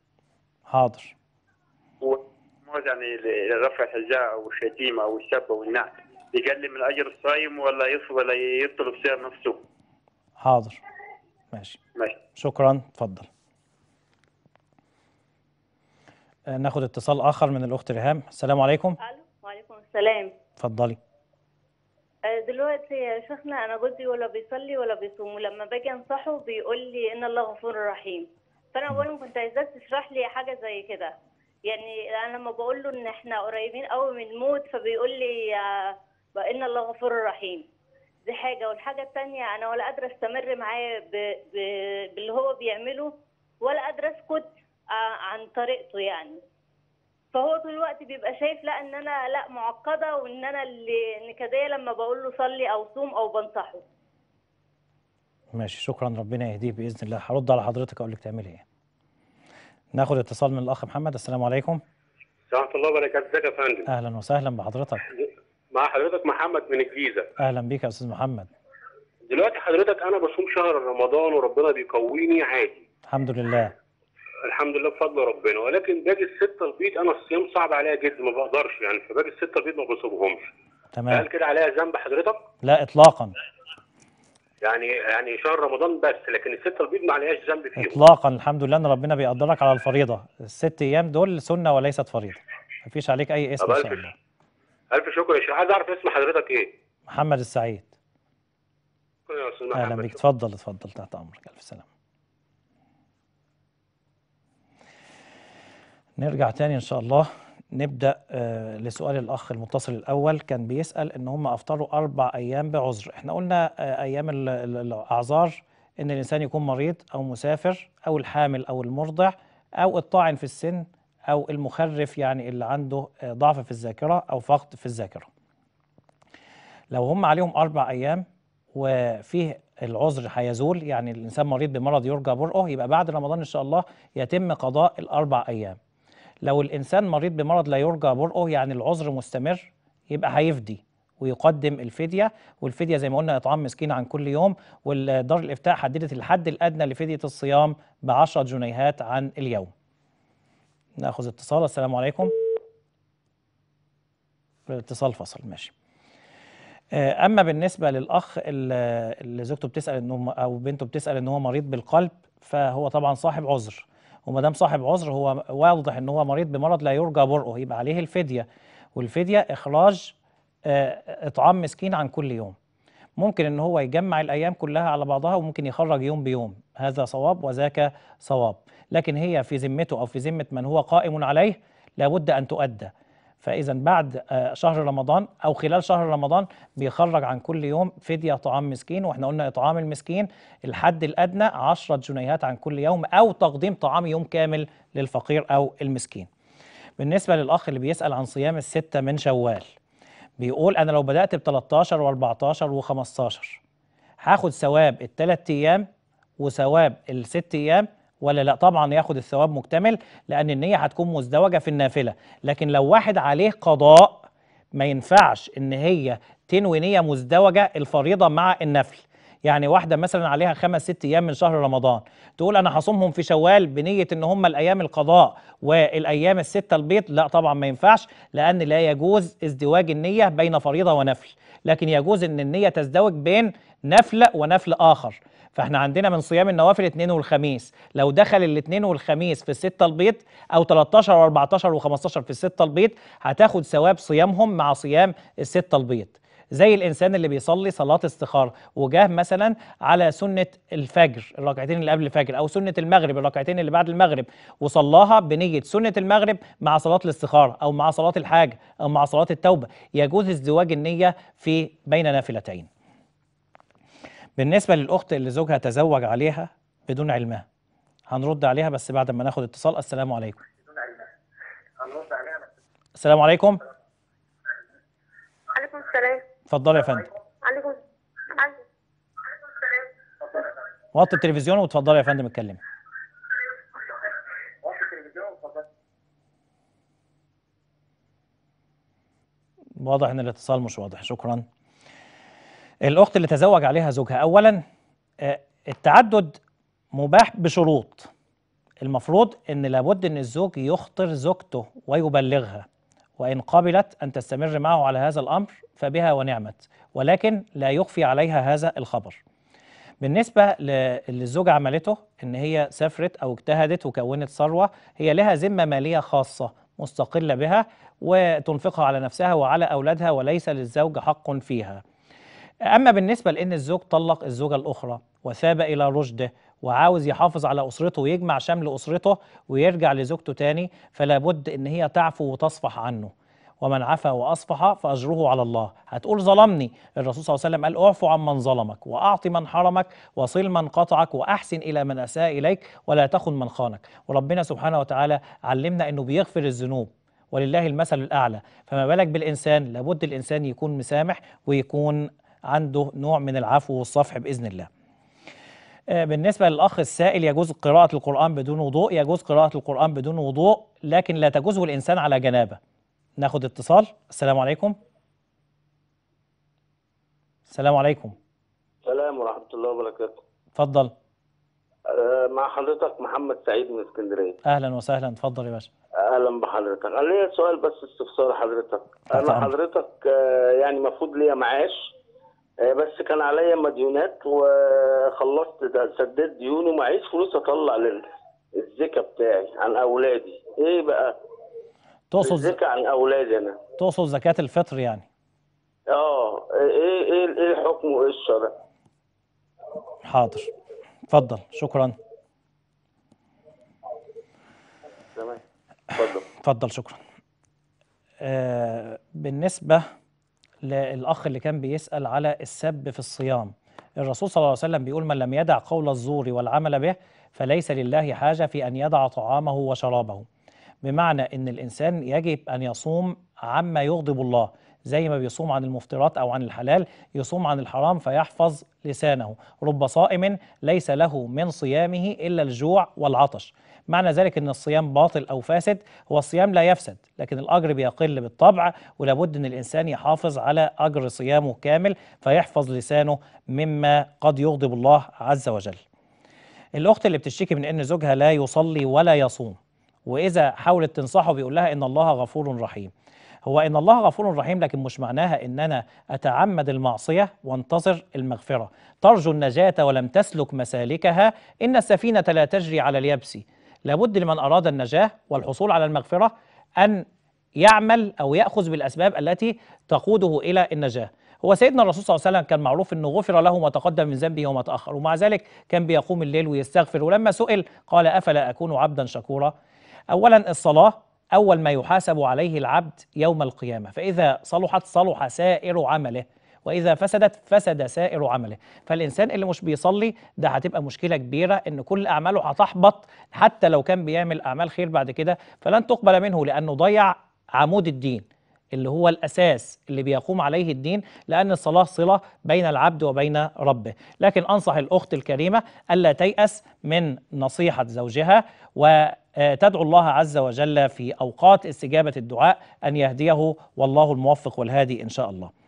حاضر يعني لرفع الحجاء او الشتيمه او السب او النعت يقلل من اجر الصايم ولا يصل ولا يطلب سير نفسه حاضر ماشي ماشي شكرا تفضل آه، ناخد اتصال اخر من الاخت ريهام السلام عليكم الو وعليكم السلام اتفضلي آه، دلوقتي يا شيخنا انا جوزي ولا بيصلي ولا بيصوم ولما باجي انصحه بيقول لي ان الله غفور رحيم فانا بقول له كنت عايزاك تشرح لي حاجه زي كده يعني انا لما بقول له ان احنا قريبين قوي من موت فبيقول لي وان الله غفور رحيم دي حاجه والحاجه الثانيه انا ولا قادره استمر معاه باللي هو بيعمله ولا قادره اسكت آه، عن طريقته يعني فهو طول الوقت بيبقى شايف لا ان انا لا معقده وان انا اللي نكديه لما بقول له صلي او صوم او بنصحه ماشي شكرا ربنا يهديه باذن الله هرد على حضرتك اقول لك تعملي ايه ناخد اتصال من الاخ محمد السلام عليكم ورحمه الله وبركاته ازيك يا فندم اهلا وسهلا بحضرتك مع حضرتك محمد من الجيزه اهلا بيك يا استاذ محمد دلوقتي حضرتك انا بصوم شهر رمضان وربنا بيقويني عادي الحمد لله الحمد لله بفضل ربنا ولكن باجي الستة البيض انا الصيام صعب عليا جدا ما بقدرش يعني فباجي الستة البيض ما بصومهمش تمام هل كده عليا ذنب حضرتك؟ لا اطلاقا يعني يعني شهر رمضان بس لكن الست البيض ما عليهاش ذنب فيهم اطلاقا الحمد لله ان ربنا بيقدرك على الفريضه الست ايام دول سنه وليست فريضه مفيش عليك اي اسم ان شاء الله الف شكر يا شيخ عايز اعرف اسم حضرتك ايه محمد السعيد شكرا يا استاذ محمد اهلا بيك اتفضل اتفضل تحت امرك الف سلامه نرجع تاني ان شاء الله نبدا آه، لسؤال الاخ المتصل الاول كان بيسال ان هم افطروا اربع ايام بعذر احنا قلنا آه، ايام الاعذار ان الانسان يكون مريض او مسافر او الحامل او المرضع او الطاعن في السن او المخرف يعني اللي عنده آه، ضعف في الذاكره او فقد في الذاكره لو هم عليهم اربع ايام وفيه العذر هيزول يعني الانسان مريض بمرض يرجى برؤه يبقى بعد رمضان ان شاء الله يتم قضاء الاربع ايام لو الإنسان مريض بمرض لا يرجى برؤه يعني العذر مستمر يبقى هيفدي ويقدم الفدية والفدية زي ما قلنا إطعام مسكين عن كل يوم والدار الإفتاء حددت الحد الأدنى لفدية الصيام ب 10 جنيهات عن اليوم ناخذ اتصال السلام عليكم الاتصال فصل ماشي آه، اما بالنسبه للاخ اللي زوجته بتسال انه او بنته بتسال ان هو مريض بالقلب فهو طبعا صاحب عذر وما دام صاحب عذر هو واضح ان هو مريض بمرض لا يرجى برؤه يبقى عليه الفديه والفديه اخراج آه، اطعام مسكين عن كل يوم ممكن ان هو يجمع الايام كلها على بعضها وممكن يخرج يوم بيوم هذا صواب وذاك صواب لكن هي في ذمته او في ذمه من هو قائم عليه لابد ان تؤدى فاذا بعد آه، شهر رمضان او خلال شهر رمضان بيخرج عن كل يوم فديه طعام مسكين واحنا قلنا اطعام المسكين الحد الادنى 10 جنيهات عن كل يوم او تقديم طعام يوم كامل للفقير او المسكين بالنسبه للاخ اللي بيسال عن صيام السته من شوال بيقول انا لو بدات ب 13 و14 و15 هاخد ثواب الثلاث ايام وثواب الست ايام ولا لا طبعا ياخد الثواب مكتمل لان النيه هتكون مزدوجه في النافله لكن لو واحد عليه قضاء ما ينفعش ان هي تنوي نيه مزدوجه الفريضه مع النفل يعني واحدة مثلا عليها خمس ست أيام من شهر رمضان تقول أنا هصومهم في شوال بنية إن هم الأيام القضاء والأيام الستة البيض لا طبعا ما ينفعش لأن لا يجوز ازدواج النية بين فريضة ونفل لكن يجوز إن النية تزدوج بين نفل ونفل آخر فاحنا عندنا من صيام النوافل الاثنين والخميس لو دخل الاثنين والخميس في الستة البيض او 13 و14 و15 في الستة البيض هتاخد ثواب صيامهم مع صيام الستة البيض زي الانسان اللي بيصلي صلاه استخاره وجاه مثلا على سنه الفجر الركعتين اللي قبل الفجر او سنه المغرب الركعتين اللي بعد المغرب وصلاها بنيه سنه المغرب مع صلاه الاستخاره او مع صلاه الحاجه او مع صلاه التوبه يجوز ازدواج النيه في بين نافلتين بالنسبة للأخت اللي زوجها تزوج عليها بدون علمها هنرد عليها بس بعد ما ناخد اتصال السلام عليكم السلام عليكم عليكم السلام اتفضلي يا فندم عليكم عليكم السلام وطي التلفزيون واتفضلي يا فندم اتكلمي واضح ان الاتصال مش واضح شكرا الأخت اللي تزوج عليها زوجها أولا آه، التعدد مباح بشروط المفروض أن لابد أن الزوج يخطر زوجته ويبلغها وإن قبلت أن تستمر معه على هذا الأمر فبها ونعمت ولكن لا يخفي عليها هذا الخبر بالنسبة للزوج عملته إن هي سافرت أو اجتهدت وكونت ثروة هي لها ذمة مالية خاصة مستقلة بها وتنفقها على نفسها وعلى أولادها وليس للزوج حق فيها أما بالنسبة لأن الزوج طلق الزوجة الأخرى وثاب إلى رشده وعاوز يحافظ على أسرته ويجمع شمل أسرته ويرجع لزوجته تاني فلا بد إن هي تعفو وتصفح عنه ومن عفا وأصفح فأجره على الله هتقول ظلمني الرسول صلى الله عليه وسلم قال اعفو عمن ظلمك وأعط من حرمك وصل من قطعك وأحسن إلى من أساء إليك ولا تخن من خانك وربنا سبحانه وتعالى علمنا أنه بيغفر الذنوب ولله المثل الأعلى فما بالك بالإنسان لابد الإنسان يكون مسامح ويكون عنده نوع من العفو والصفح باذن الله. آه، بالنسبة للأخ السائل يجوز قراءة القرآن بدون وضوء يجوز قراءة القرآن بدون وضوء لكن لا تجوزه الإنسان على جنابة ناخد اتصال السلام عليكم السلام عليكم السلام ورحمة الله وبركاته اتفضل آه، مع حضرتك محمد سعيد من اسكندرية أهلا وسهلا اتفضل يا باشا اهلا بحضرتك انا ليا سؤال بس استفسار حضرتك انا حضرتك آه، يعني المفروض ليا معاش آه، بس كان عليا مديونات وخلصت سددت ديوني ومعيش فلوس اطلع للزكا بتاعي عن اولادي ايه بقى تقصد الزكا عن اولادي انا تقصد زكاه الفطر يعني اه ايه ايه ايه الحكم وايه الشرع حاضر اتفضل شكرا تمام اتفضل اتفضل شكرا آه بالنسبه للاخ اللي كان بيسال على السب في الصيام الرسول صلى الله عليه وسلم بيقول من لم يدع قول الزور والعمل به فليس لله حاجه في ان يدع طعامه وشرابه بمعنى ان الانسان يجب ان يصوم عما يغضب الله زي ما بيصوم عن المفطرات او عن الحلال يصوم عن الحرام فيحفظ لسانه رب صائم ليس له من صيامه الا الجوع والعطش معنى ذلك أن الصيام باطل أو فاسد هو الصيام لا يفسد لكن الأجر بيقل بالطبع ولابد أن الإنسان يحافظ على أجر صيامه كامل فيحفظ لسانه مما قد يغضب الله عز وجل الأخت اللي بتشتكي من أن زوجها لا يصلي ولا يصوم وإذا حاولت تنصحه بيقول لها إن الله غفور رحيم هو إن الله غفور رحيم لكن مش معناها إن أنا أتعمد المعصية وانتظر المغفرة ترجو النجاة ولم تسلك مسالكها إن السفينة لا تجري على اليبس لابد لمن أراد النجاة والحصول على المغفرة أن يعمل أو يأخذ بالأسباب التي تقوده إلى النجاة هو سيدنا الرسول صلى الله عليه وسلم كان معروف انه غفر له ما تقدم من ذنبه وما تاخر ومع ذلك كان بيقوم الليل ويستغفر ولما سئل قال افلا اكون عبدا شكورا اولا الصلاه اول ما يحاسب عليه العبد يوم القيامه فاذا صلحت صلح سائر عمله واذا فسدت فسد سائر عمله فالانسان اللي مش بيصلي ده هتبقى مشكله كبيره ان كل اعماله هتحبط حتى لو كان بيعمل اعمال خير بعد كده فلن تقبل منه لانه ضيع عمود الدين اللي هو الأساس اللي بيقوم عليه الدين لأن الصلاة صلة بين العبد وبين ربه لكن أنصح الأخت الكريمة ألا تيأس من نصيحة زوجها وتدعو الله عز وجل في أوقات استجابة الدعاء أن يهديه والله الموفق والهادي إن شاء الله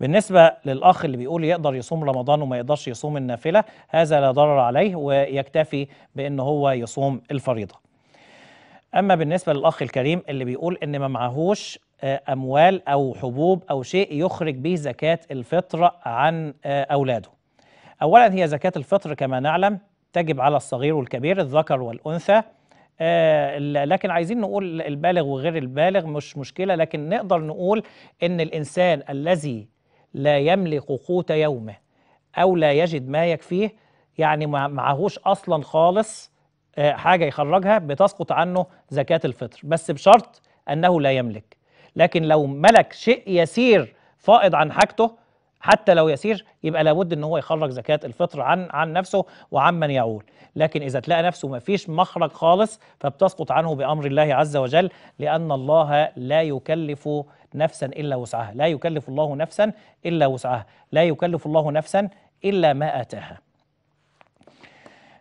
بالنسبة للأخ اللي بيقول يقدر يصوم رمضان وما يقدرش يصوم النافلة هذا لا ضرر عليه ويكتفي بأن هو يصوم الفريضة أما بالنسبة للأخ الكريم اللي بيقول إن ما معهوش آه، أموال أو حبوب أو شيء يخرج به زكاة الفطر عن آه، أولاده أولا هي زكاة الفطر كما نعلم تجب على الصغير والكبير الذكر والأنثى آه لكن عايزين نقول البالغ وغير البالغ مش مشكله لكن نقدر نقول ان الانسان الذي لا يملك قوت يومه أو لا يجد ما يكفيه يعني معهوش أصلا خالص آه، حاجة يخرجها بتسقط عنه زكاة الفطر بس بشرط أنه لا يملك لكن لو ملك شيء يسير فائض عن حاجته حتى لو يسير يبقى لابد ان هو يخرج زكاه الفطر عن عن نفسه وعن من يعول لكن اذا تلاقى نفسه ما فيش مخرج خالص فبتسقط عنه بامر الله عز وجل لان الله لا يكلف نفسا إلا وسعها لا يكلف الله نفسا إلا وسعها لا يكلف الله نفسا إلا ما آتاها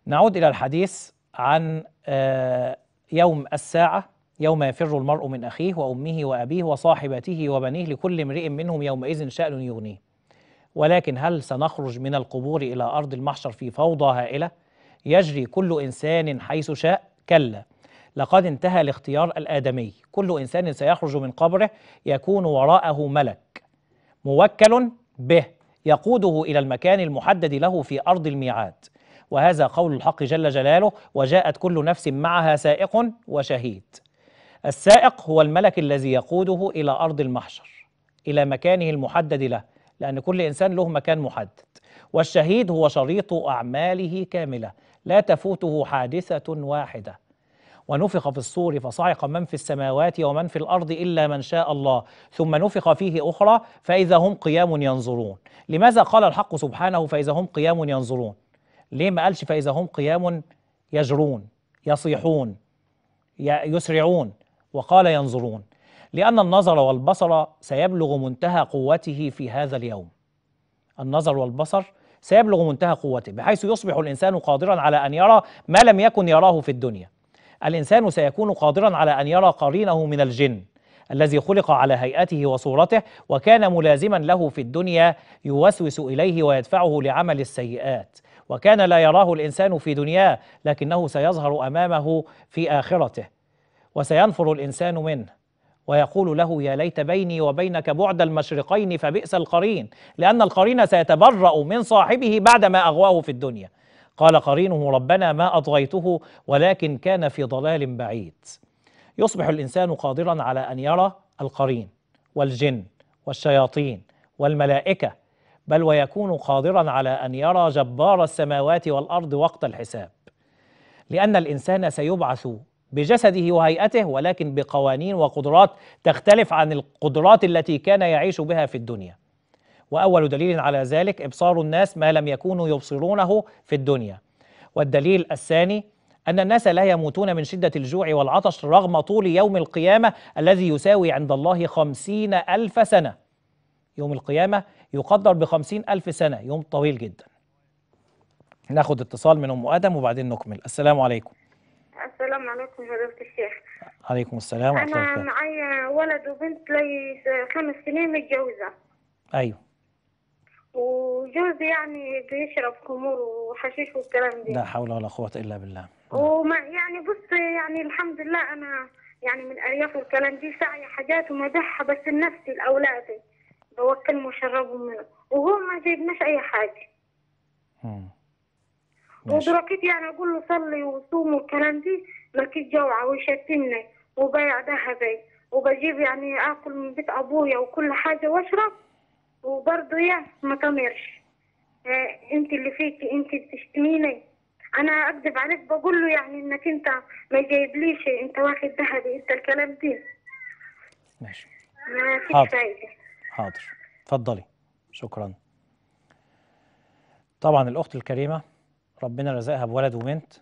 نعود إلى الحديث عن آه، يوم الساعة يوم يفر المرء من أخيه وأمه وأبيه وصاحبته وبنيه لكل امرئ منهم يومئذ شأن يغنيه ولكن هل سنخرج من القبور إلى أرض المحشر في فوضى هائلة يجري كل إنسان حيث شاء كلا لقد انتهى الاختيار الآدمي كل إنسان سيخرج من قبره يكون وراءه ملك موكل به يقوده إلى المكان المحدد له في أرض الميعاد وهذا قول الحق جل جلاله وجاءت كل نفس معها سائق وشهيد السائق هو الملك الذي يقوده إلى أرض المحشر إلى مكانه المحدد له لأن كل إنسان له مكان محدد والشهيد هو شريط أعماله كاملة لا تفوته حادثة واحدة ونفخ في الصور فصعق من في السماوات ومن في الارض الا من شاء الله ثم نفخ فيه اخرى فاذا هم قيام ينظرون لماذا قال الحق سبحانه فاذا هم قيام ينظرون ليه ما قالش فاذا هم قيام يجرون يصيحون يسرعون وقال ينظرون لان النظر والبصر سيبلغ منتهى قوته في هذا اليوم النظر والبصر سيبلغ منتهى قوته بحيث يصبح الانسان قادرا على ان يرى ما لم يكن يراه في الدنيا الإنسان سيكون قادرا على أن يرى قرينه من الجن الذي خلق على هيئته وصورته وكان ملازما له في الدنيا يوسوس إليه ويدفعه لعمل السيئات وكان لا يراه الإنسان في دنياه لكنه سيظهر أمامه في آخرته وسينفر الإنسان منه ويقول له يا ليت بيني وبينك بعد المشرقين فبئس القرين لأن القرين سيتبرأ من صاحبه بعدما أغواه في الدنيا قال قرينه ربنا ما أطغيته ولكن كان في ضلال بعيد يصبح الإنسان قادرا على أن يرى القرين والجن والشياطين والملائكة بل ويكون قادرا على أن يرى جبار السماوات والأرض وقت الحساب لأن الإنسان سيبعث بجسده وهيئته ولكن بقوانين وقدرات تختلف عن القدرات التي كان يعيش بها في الدنيا وأول دليل على ذلك إبصار الناس ما لم يكونوا يبصرونه في الدنيا والدليل الثاني أن الناس لا يموتون من شدة الجوع والعطش رغم طول يوم القيامة الذي يساوي عند الله خمسين ألف سنة يوم القيامة يقدر بخمسين ألف سنة يوم طويل جدا ناخد اتصال من أم أدم وبعدين نكمل السلام عليكم السلام عليكم حضرة الشيخ عليكم السلام ورحمة الله أنا معايا ولد وبنت لي خمس سنين متجوزة أيوه وجوزي يعني بيشرب خمور وحشيش والكلام ده لا حول ولا قوة إلا بالله وما يعني بص يعني الحمد لله أنا يعني من أرياف والكلام دي سعي حاجات ومدحها بس لنفسي لأولادي بوكلهم وشربهم منه وهو ما جايبناش أي حاجة امم ودركت يعني أقول له صلي وصوم والكلام دي لكن جوعة ويشتمني وبيع ذهبي وبجيب يعني آكل من بيت أبويا وكل حاجة وأشرب وبرضه يا ما تمرش آه، انت اللي فيك انت بتشتميني انا اكذب عليك بقول له يعني انك انت ما جايبليش انت واخد ذهبي انت الكلام ده ماشي ما فيش حاضر. فايده حاضر اتفضلي شكرا طبعا الاخت الكريمه ربنا رزقها بولد وبنت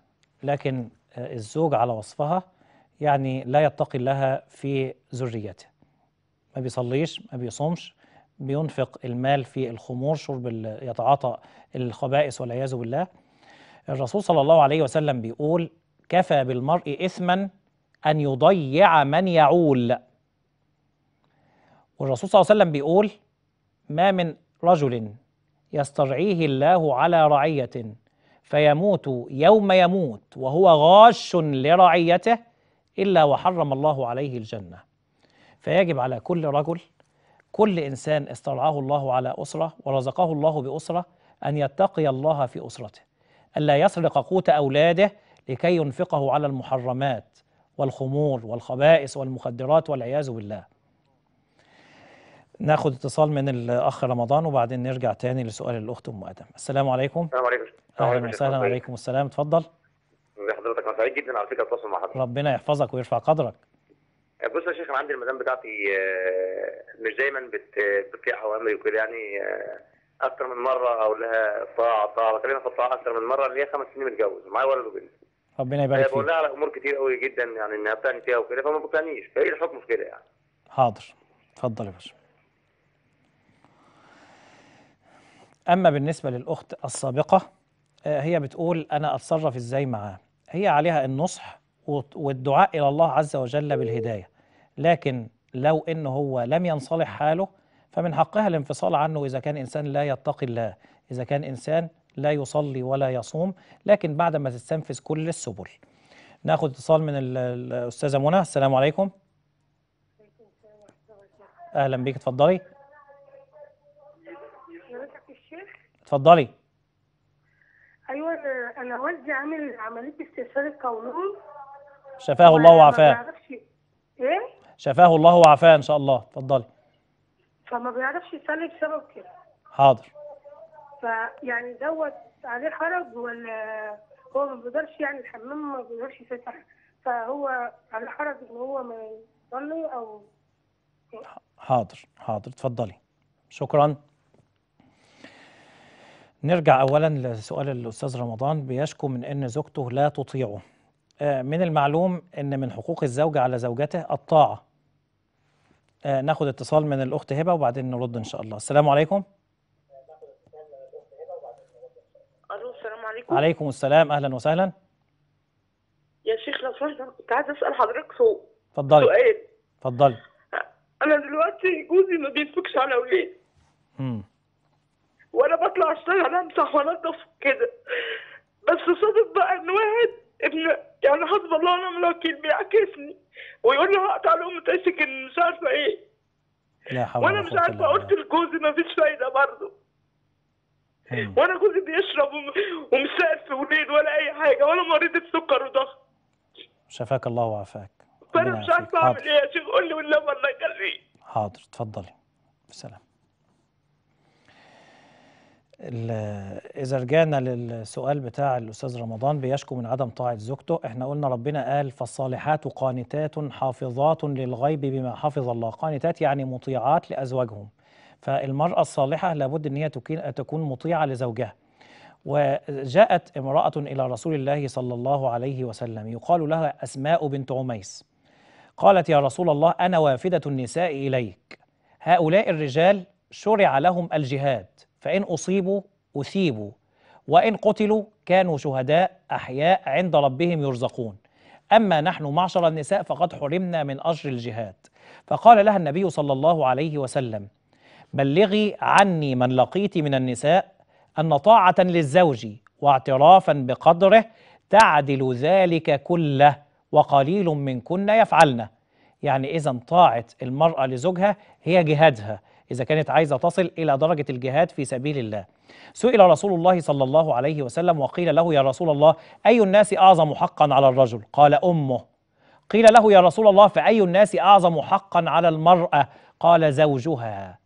لكن آه، الزوج على وصفها يعني لا يتقي لها في ذريته ما بيصليش ما بيصومش بينفق المال في الخمور شرب يتعاطى الخبائث والعياذ بالله الرسول صلى الله عليه وسلم بيقول كفى بالمرء إثما أن يضيع من يعول والرسول صلى الله عليه وسلم بيقول ما من رجل يسترعيه الله على رعية فيموت يوم يموت وهو غاش لرعيته إلا وحرم الله عليه الجنة فيجب على كل رجل كل إنسان استرعاه الله على أسرة ورزقه الله بأسرة أن يتقي الله في أسرته ألا يسرق قوت أولاده لكي ينفقه على المحرمات والخمور والخبائث والمخدرات والعياذ بالله ناخد اتصال من الأخ رمضان وبعدين نرجع تاني لسؤال الأخت أم أدم السلام عليكم السلام عليكم أهلا وسهلا عليكم السلام اتفضل حضرتك انا سعيد جدا على فكره اتصل مع حضرتك ربنا يحفظك ويرفع قدرك بص يا شيخ انا عندي المدام بتاعتي آه، مش دايما بتطيع اوامري وكده يعني آه، اكتر من مره اقول لها طاعه طاعه بكلمها في الطاعه اكتر من مره اللي هي خمس سنين متجوز معايا ولد وبنت ربنا يبارك فيك بقول لها على امور كتير قوي جدا يعني انها بتعني فيها وكده فما بتعنيش فايه الحكم في كده يعني حاضر اتفضل يا باشا اما بالنسبه للاخت السابقه آه، هي بتقول انا اتصرف ازاي معاه هي عليها النصح والدعاء إلى الله عز وجل بالهداية لكن لو إن هو لم ينصلح حاله فمن حقها الانفصال عنه إذا كان إنسان لا يتقي الله إذا كان إنسان لا يصلي ولا يصوم لكن بعد ما تستنفذ كل السبل ناخذ اتصال من الأستاذة منى السلام عليكم أهلا بيك اتفضلي اتفضلي ايوه انا والدي عامل عمليه استئصال القولون شفاه الله وعافاه ايه شفاه الله وعافاه ان شاء الله اتفضلي فما بيعرفش يصلي بسبب كده حاضر فيعني دوت عليه حرج ولا هو ما بيقدرش يعني الحمام ما بيقدرش يفتح فهو على حرج ان هو ما يصلي او حاضر حاضر اتفضلي شكرا نرجع اولا لسؤال الاستاذ رمضان بيشكو من ان زوجته لا تطيعه آه، من المعلوم ان من حقوق الزوج على زوجته الطاعه آه، ناخد اتصال من الاخت هبه وبعدين نرد ان شاء الله السلام عليكم الو السلام عليكم عليكم السلام اهلا وسهلا يا شيخ لو سمحت كنت عايز اسال حضرتك سؤال اتفضلي سؤال اتفضلي انا دلوقتي جوزي ما بينفكش على اولاد امم وانا بطلع اشتغل امسح وانضف كده بس صادف بقى ان واحد ابن يعني حسب الله ونعم الوكيل بيعكسني ويقول لي هقطع لام تشتكي مش عارفه ايه لا حول وانا مش عارفه قلت لجوزي مفيش فايده برضه وانا جوزي بيشرب ومش سائل في وليد ولا اي حاجه وانا مريضه سكر وضغط شفاك الله وعافاك فانا مش عارفه اعمل ايه يا شيخ قول لي والنبي الله يخليك حاضر اتفضلي سلام إذا رجعنا للسؤال بتاع الأستاذ رمضان بيشكو من عدم طاعة زوجته إحنا قلنا ربنا قال فالصالحات قانتات حافظات للغيب بما حفظ الله قانتات يعني مطيعات لأزواجهم فالمرأة الصالحة لابد أن هي تكون مطيعة لزوجها وجاءت امرأة إلى رسول الله صلى الله عليه وسلم يقال لها أسماء بنت عميس قالت يا رسول الله أنا وافدة النساء إليك هؤلاء الرجال شرع لهم الجهاد فإن أصيبوا أثيبوا وإن قتلوا كانوا شهداء أحياء عند ربهم يرزقون أما نحن معشر النساء فقد حرمنا من أجر الجهاد فقال لها النبي صلى الله عليه وسلم بلغي عني من لقيت من النساء أن طاعة للزوج واعترافا بقدره تعدل ذلك كله وقليل منكن يفعلنه يعني إذا طاعة المرأة لزوجها هي جهادها إذا كانت عايزة تصل إلى درجة الجهاد في سبيل الله سئل رسول الله صلى الله عليه وسلم وقيل له يا رسول الله أي الناس أعظم حقا على الرجل قال أمه قيل له يا رسول الله فأي الناس أعظم حقا على المرأة قال زوجها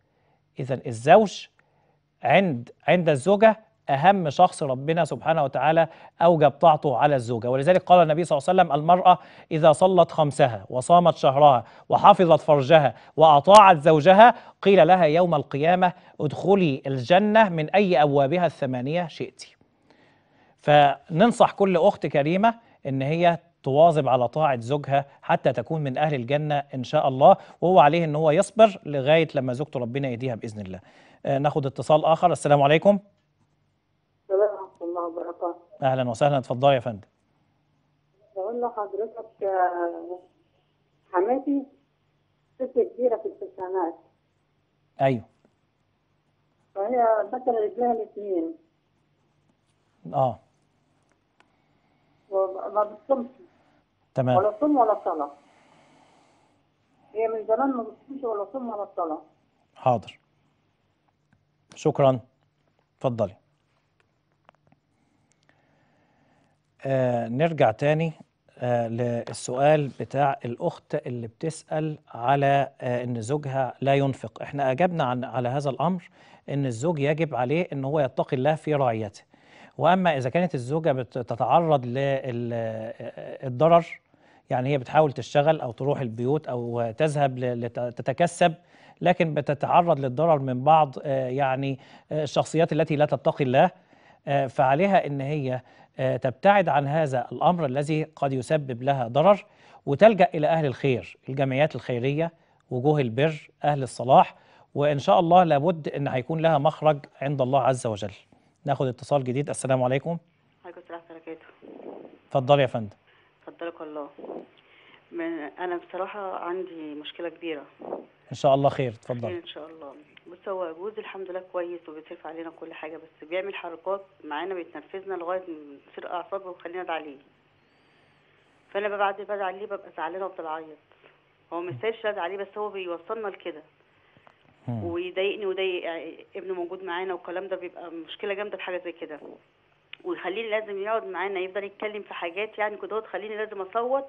إذا الزوج عند عند الزوجة أهم شخص ربنا سبحانه وتعالى أوجب طاعته على الزوجة ولذلك قال النبي صلى الله عليه وسلم المرأة إذا صلت خمسها وصامت شهرها وحفظت فرجها وأطاعت زوجها قيل لها يوم القيامة ادخلي الجنة من أي أبوابها الثمانية شئت فننصح كل أخت كريمة إن هي تواظب على طاعة زوجها حتى تكون من أهل الجنة إن شاء الله وهو عليه إن هو يصبر لغاية لما زوجته ربنا يهديها بإذن الله آه ناخد اتصال آخر السلام عليكم اهلا وسهلا اتفضلي يا فندم بقول لحضرتك آه، حماتي ست كبيره في التسعينات ايوه فهي فاكره رجليها الاثنين اه وما بتصومش تمام ولا صوم ولا صلاه هي من زمان ما بتصومش ولا صوم ولا صلاه حاضر شكرا اتفضلي آه نرجع تاني آه للسؤال بتاع الأخت اللي بتسأل على آه إن زوجها لا ينفق إحنا أجبنا عن على هذا الأمر إن الزوج يجب عليه إن هو يتقي الله في رعيته وأما إذا كانت الزوجة بتتعرض للضرر آه، يعني هي بتحاول تشتغل أو تروح البيوت أو تذهب لتتكسب لكن بتتعرض للضرر من بعض آه، يعني آه، الشخصيات التي لا تتقي الله فعليها ان هي آه، تبتعد عن هذا الأمر الذي قد يسبب لها ضرر وتلجأ إلى أهل الخير الجمعيات الخيرية وجوه البر أهل الصلاح وإن شاء الله لابد أن هيكون لها مخرج عند الله عز وجل ناخد اتصال جديد السلام عليكم عليكم السلام وبركاته اتفضلي يا فندم اتفضلك الله من أنا بصراحة عندي مشكلة كبيرة إن شاء الله خير اتفضلي إن شاء الله بص هو جوزي الحمد لله كويس وبيصرف علينا كل حاجه بس بيعمل حركات معانا بيتنرفزنا لغايه سرق اعصابه وخلينا ندعي فانا بعد بدعي عليه ببقى زعلانه وبتعيط هو مش سايبش عليه بس هو بيوصلنا لكده ويضايقني ويضايق ابنه موجود معانا والكلام ده بيبقى مشكله جامده في حاجه زي كده ويخليني لازم يقعد معانا يفضل يتكلم في حاجات يعني كده تخليني لازم اصوت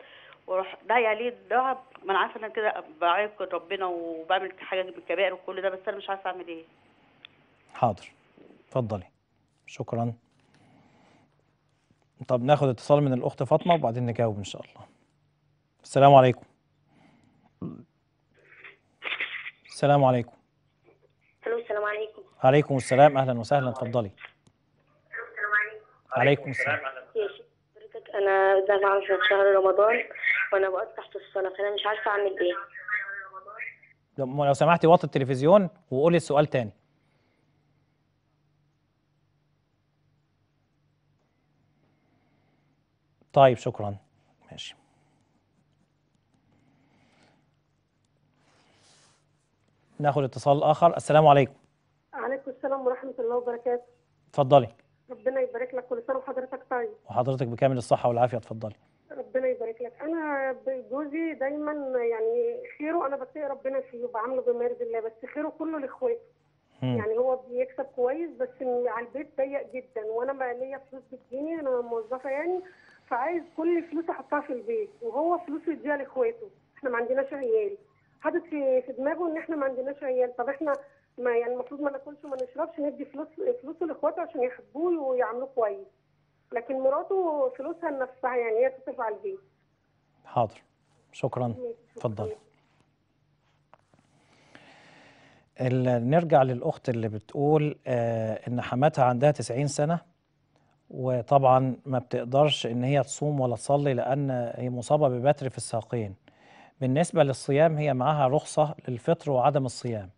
وروح ده عليه ده ما انا عارفه ان انا كده بعيق ربنا وبعمل حاجه من الكبائر وكل ده بس انا مش عارفه اعمل ايه حاضر اتفضلي شكرا طب ناخد اتصال من الاخت فاطمه وبعدين نجاوب ان شاء الله السلام عليكم السلام عليكم الو السلام عليكم عليكم السلام اهلا وسهلا اتفضلي السلام عليكم السلام يا حضرتك انا ده معاك في شهر رمضان وانا بقعد تحت الصلاه فانا مش عارفه اعمل ايه لو سمحتي وطي التلفزيون وقولي السؤال تاني طيب شكرا ماشي ناخد اتصال اخر السلام عليكم وعليكم السلام ورحمه الله وبركاته اتفضلي ربنا يبارك لك كل سنه وحضرتك طيب وحضرتك بكامل الصحه والعافيه اتفضلي انا جوزي دايما يعني خيره انا بتقي ربنا فيه وبعامله بمرض الله بس خيره كله لاخواته يعني هو بيكسب كويس بس على البيت ضيق جدا وانا ليا فلوس بتجيني انا موظفه يعني فعايز كل فلوسي احطها في البيت وهو فلوسه يديها لاخواته احنا ما عندناش عيال حاطط في في دماغه ان احنا ما عندناش عيال طب احنا ما يعني المفروض ما ناكلش وما نشربش ندي فلوس فلوسه لاخواته عشان يحبوه ويعاملوه كويس لكن مراته فلوسها لنفسها يعني هي تصرف على البيت حاضر شكرا تفضل نرجع للأخت اللي بتقول آه، إن حماتها عندها 90 سنة وطبعا ما بتقدرش إن هي تصوم ولا تصلي لأن هي مصابة ببتر في الساقين بالنسبة للصيام هي معاها رخصة للفطر وعدم الصيام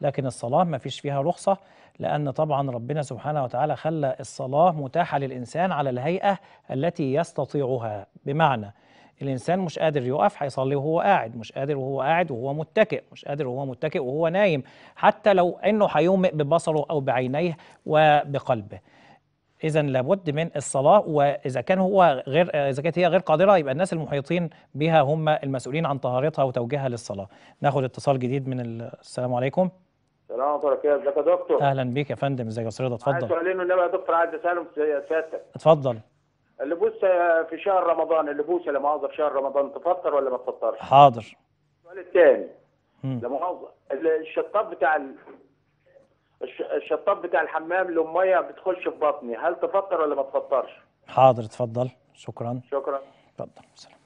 لكن الصلاة ما فيش فيها رخصة لأن طبعا ربنا سبحانه وتعالى خلى الصلاة متاحة للإنسان على الهيئة التي يستطيعها بمعنى الإنسان مش قادر يقف هيصلي وهو قاعد مش قادر وهو قاعد وهو متكئ مش قادر وهو متكئ وهو نايم حتى لو أنه هيومئ ببصره أو بعينيه وبقلبه اذا لابد من الصلاه واذا كان هو غير اذا كانت هي غير قادره يبقى الناس المحيطين بها هم المسؤولين عن طهارتها وتوجيهها للصلاه ناخد اتصال جديد من السلام عليكم السلام عليكم ازيك يا دكتور اهلا بيك يا فندم ازيك يا استاذ اتفضل عايز سؤالين والنبي يا دكتور عايز اسالهم سيادتك اتفضل اللبوس في شهر رمضان اللبوس لما مؤاخذه في شهر رمضان تفطر ولا ما تفطرش؟ حاضر السؤال الثاني لما مؤاخذه الشطاب بتاع الشطاب بتاع الحمام له ميه بتخش في بطني هل تفطر ولا ما تفطرش؟ حاضر اتفضل شكرا شكرا اتفضل سلام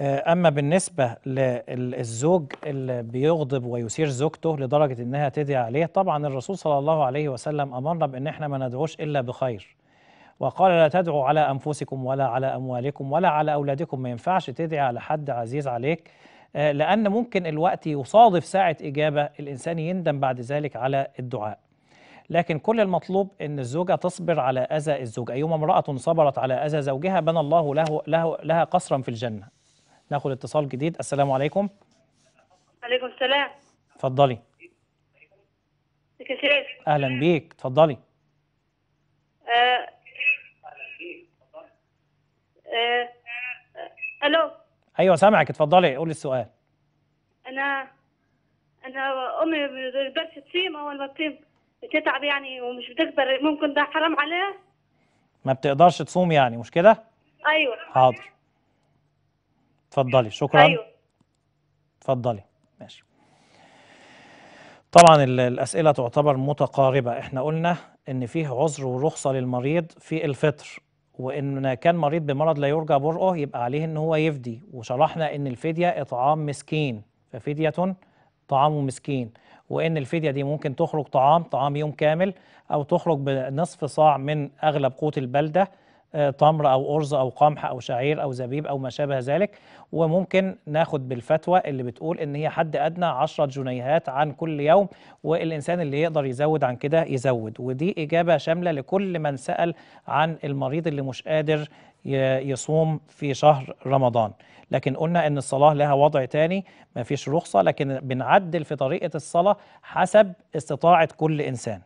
آه، اما بالنسبه للزوج اللي بيغضب ويثير زوجته لدرجه انها تدعي عليه طبعا الرسول صلى الله عليه وسلم امرنا بان احنا ما ندعوش الا بخير وقال لا تدعوا على انفسكم ولا على اموالكم ولا على اولادكم ما ينفعش تدعي على حد عزيز عليك آه، لان ممكن الوقت يصادف ساعه اجابه الانسان يندم بعد ذلك على الدعاء لكن كل المطلوب ان الزوجه تصبر على اذى الزوج ايما امراه صبرت على اذى زوجها بنى الله له, له لها قصرا في الجنه ناخد اتصال جديد السلام عليكم عليكم السلام اتفضلي اهلا بيك اتفضلي آه. آه. الو ايوه سامعك اتفضلي قولي السؤال انا انا امي بس تصيم اول ما تصيم بتتعب يعني ومش بتكبر ممكن ده حرام عليها ما بتقدرش تصوم يعني مش كده ايوه حاضر اتفضلي شكرا ايوه اتفضلي ماشي طبعا الاسئله تعتبر متقاربه احنا قلنا ان فيه عذر ورخصه للمريض في الفطر وان كان مريض بمرض لا يرجى برؤه يبقى عليه ان هو يفدي وشرحنا ان الفديه اطعام مسكين ففديه طعام مسكين وان الفديه دي ممكن تخرج طعام طعام يوم كامل او تخرج بنصف صاع من اغلب قوت البلده تمر او ارز او قمح او شعير او زبيب او ما شابه ذلك وممكن ناخد بالفتوى اللي بتقول ان هي حد ادنى 10 جنيهات عن كل يوم والانسان اللي يقدر يزود عن كده يزود ودي اجابه شامله لكل من سال عن المريض اللي مش قادر يصوم في شهر رمضان لكن قلنا ان الصلاه لها وضع تاني مفيش رخصه لكن بنعدل في طريقه الصلاه حسب استطاعه كل انسان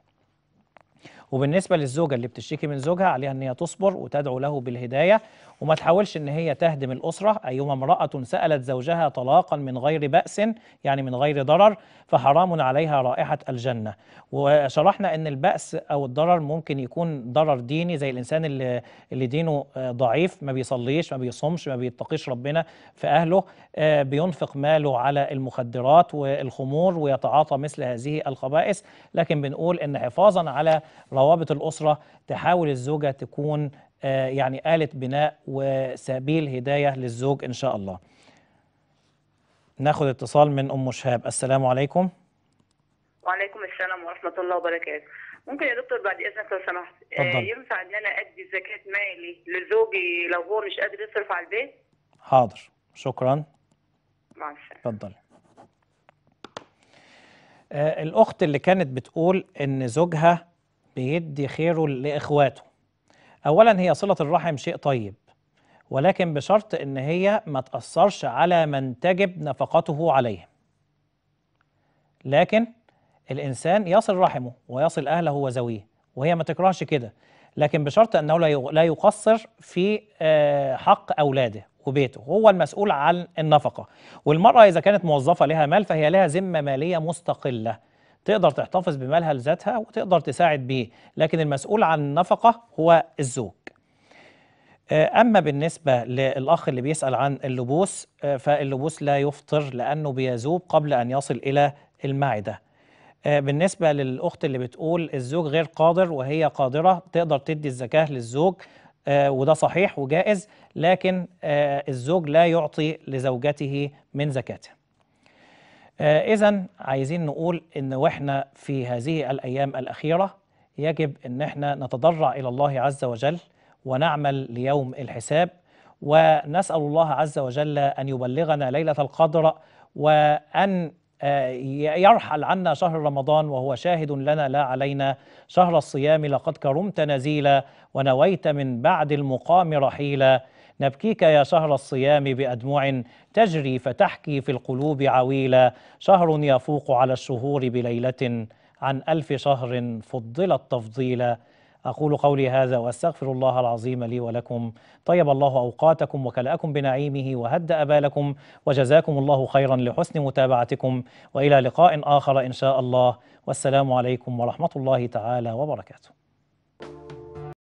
وبالنسبة للزوجة اللي بتشتكي من زوجها عليها أن هي تصبر وتدعو له بالهداية وما تحاولش ان هي تهدم الاسره ايما امراه سالت زوجها طلاقا من غير باس يعني من غير ضرر فحرام عليها رائحه الجنه وشرحنا ان الباس او الضرر ممكن يكون ضرر ديني زي الانسان اللي, اللي دينه آه، ضعيف ما بيصليش ما بيصومش ما بيتقيش ربنا في اهله آه، بينفق ماله على المخدرات والخمور ويتعاطى مثل هذه الخبائث لكن بنقول ان حفاظا على روابط الاسره تحاول الزوجه تكون آه، يعني آلة بناء وسبيل هداية للزوج إن شاء الله ناخد اتصال من أم شهاب السلام عليكم وعليكم السلام ورحمة الله وبركاته ممكن يا دكتور بعد اذنك لو سمحت آه، ينفع ان انا ادي زكاه مالي لزوجي لو هو مش قادر يصرف على البيت حاضر شكرا مع السلامه اتفضلي آه، الاخت اللي كانت بتقول ان زوجها بيدي خيره لاخواته أولا هي صلة الرحم شيء طيب ولكن بشرط إن هي ما تأثرش على من تجب نفقته عليه لكن الإنسان يصل رحمه ويصل أهله وذويه وهي ما تكرهش كده لكن بشرط أنه لا يقصر في آه، حق أولاده وبيته هو المسؤول عن النفقة والمرأة إذا كانت موظفة لها مال فهي لها ذمة مالية مستقلة تقدر تحتفظ بمالها لذاتها وتقدر تساعد بيه لكن المسؤول عن النفقة هو الزوج آه، أما بالنسبة للأخ اللي بيسأل عن اللبوس آه، فاللبوس لا يفطر لأنه بيذوب قبل أن يصل إلى المعدة آه، بالنسبة للأخت اللي بتقول الزوج غير قادر وهي قادرة تقدر تدي الزكاة للزوج وده صحيح وجائز لكن الزوج لا يعطي لزوجته من زكاته آه، إذا عايزين نقول إن وإحنا في هذه الأيام الأخيرة يجب إن إحنا نتضرع إلى الله عز وجل ونعمل ليوم الحساب ونسأل الله عز وجل أن يبلغنا ليلة القدر وأن آه، يرحل عنا شهر رمضان وهو شاهد لنا لا علينا شهر الصيام لقد كرمت نزيلا ونويت من بعد المقام رحيلا نبكيك يا شهر الصيام بأدموع تجري فتحكي في القلوب عويلا شهر يفوق على الشهور بليلة عن ألف شهر فضلت تفضيلا أقول قولي هذا وأستغفر الله العظيم لي ولكم طيب الله أوقاتكم وكلأكم بنعيمه وهدأ بالكم وجزاكم الله خيرا لحسن متابعتكم وإلى لقاء آخر إن شاء الله والسلام عليكم ورحمة الله تعالى وبركاته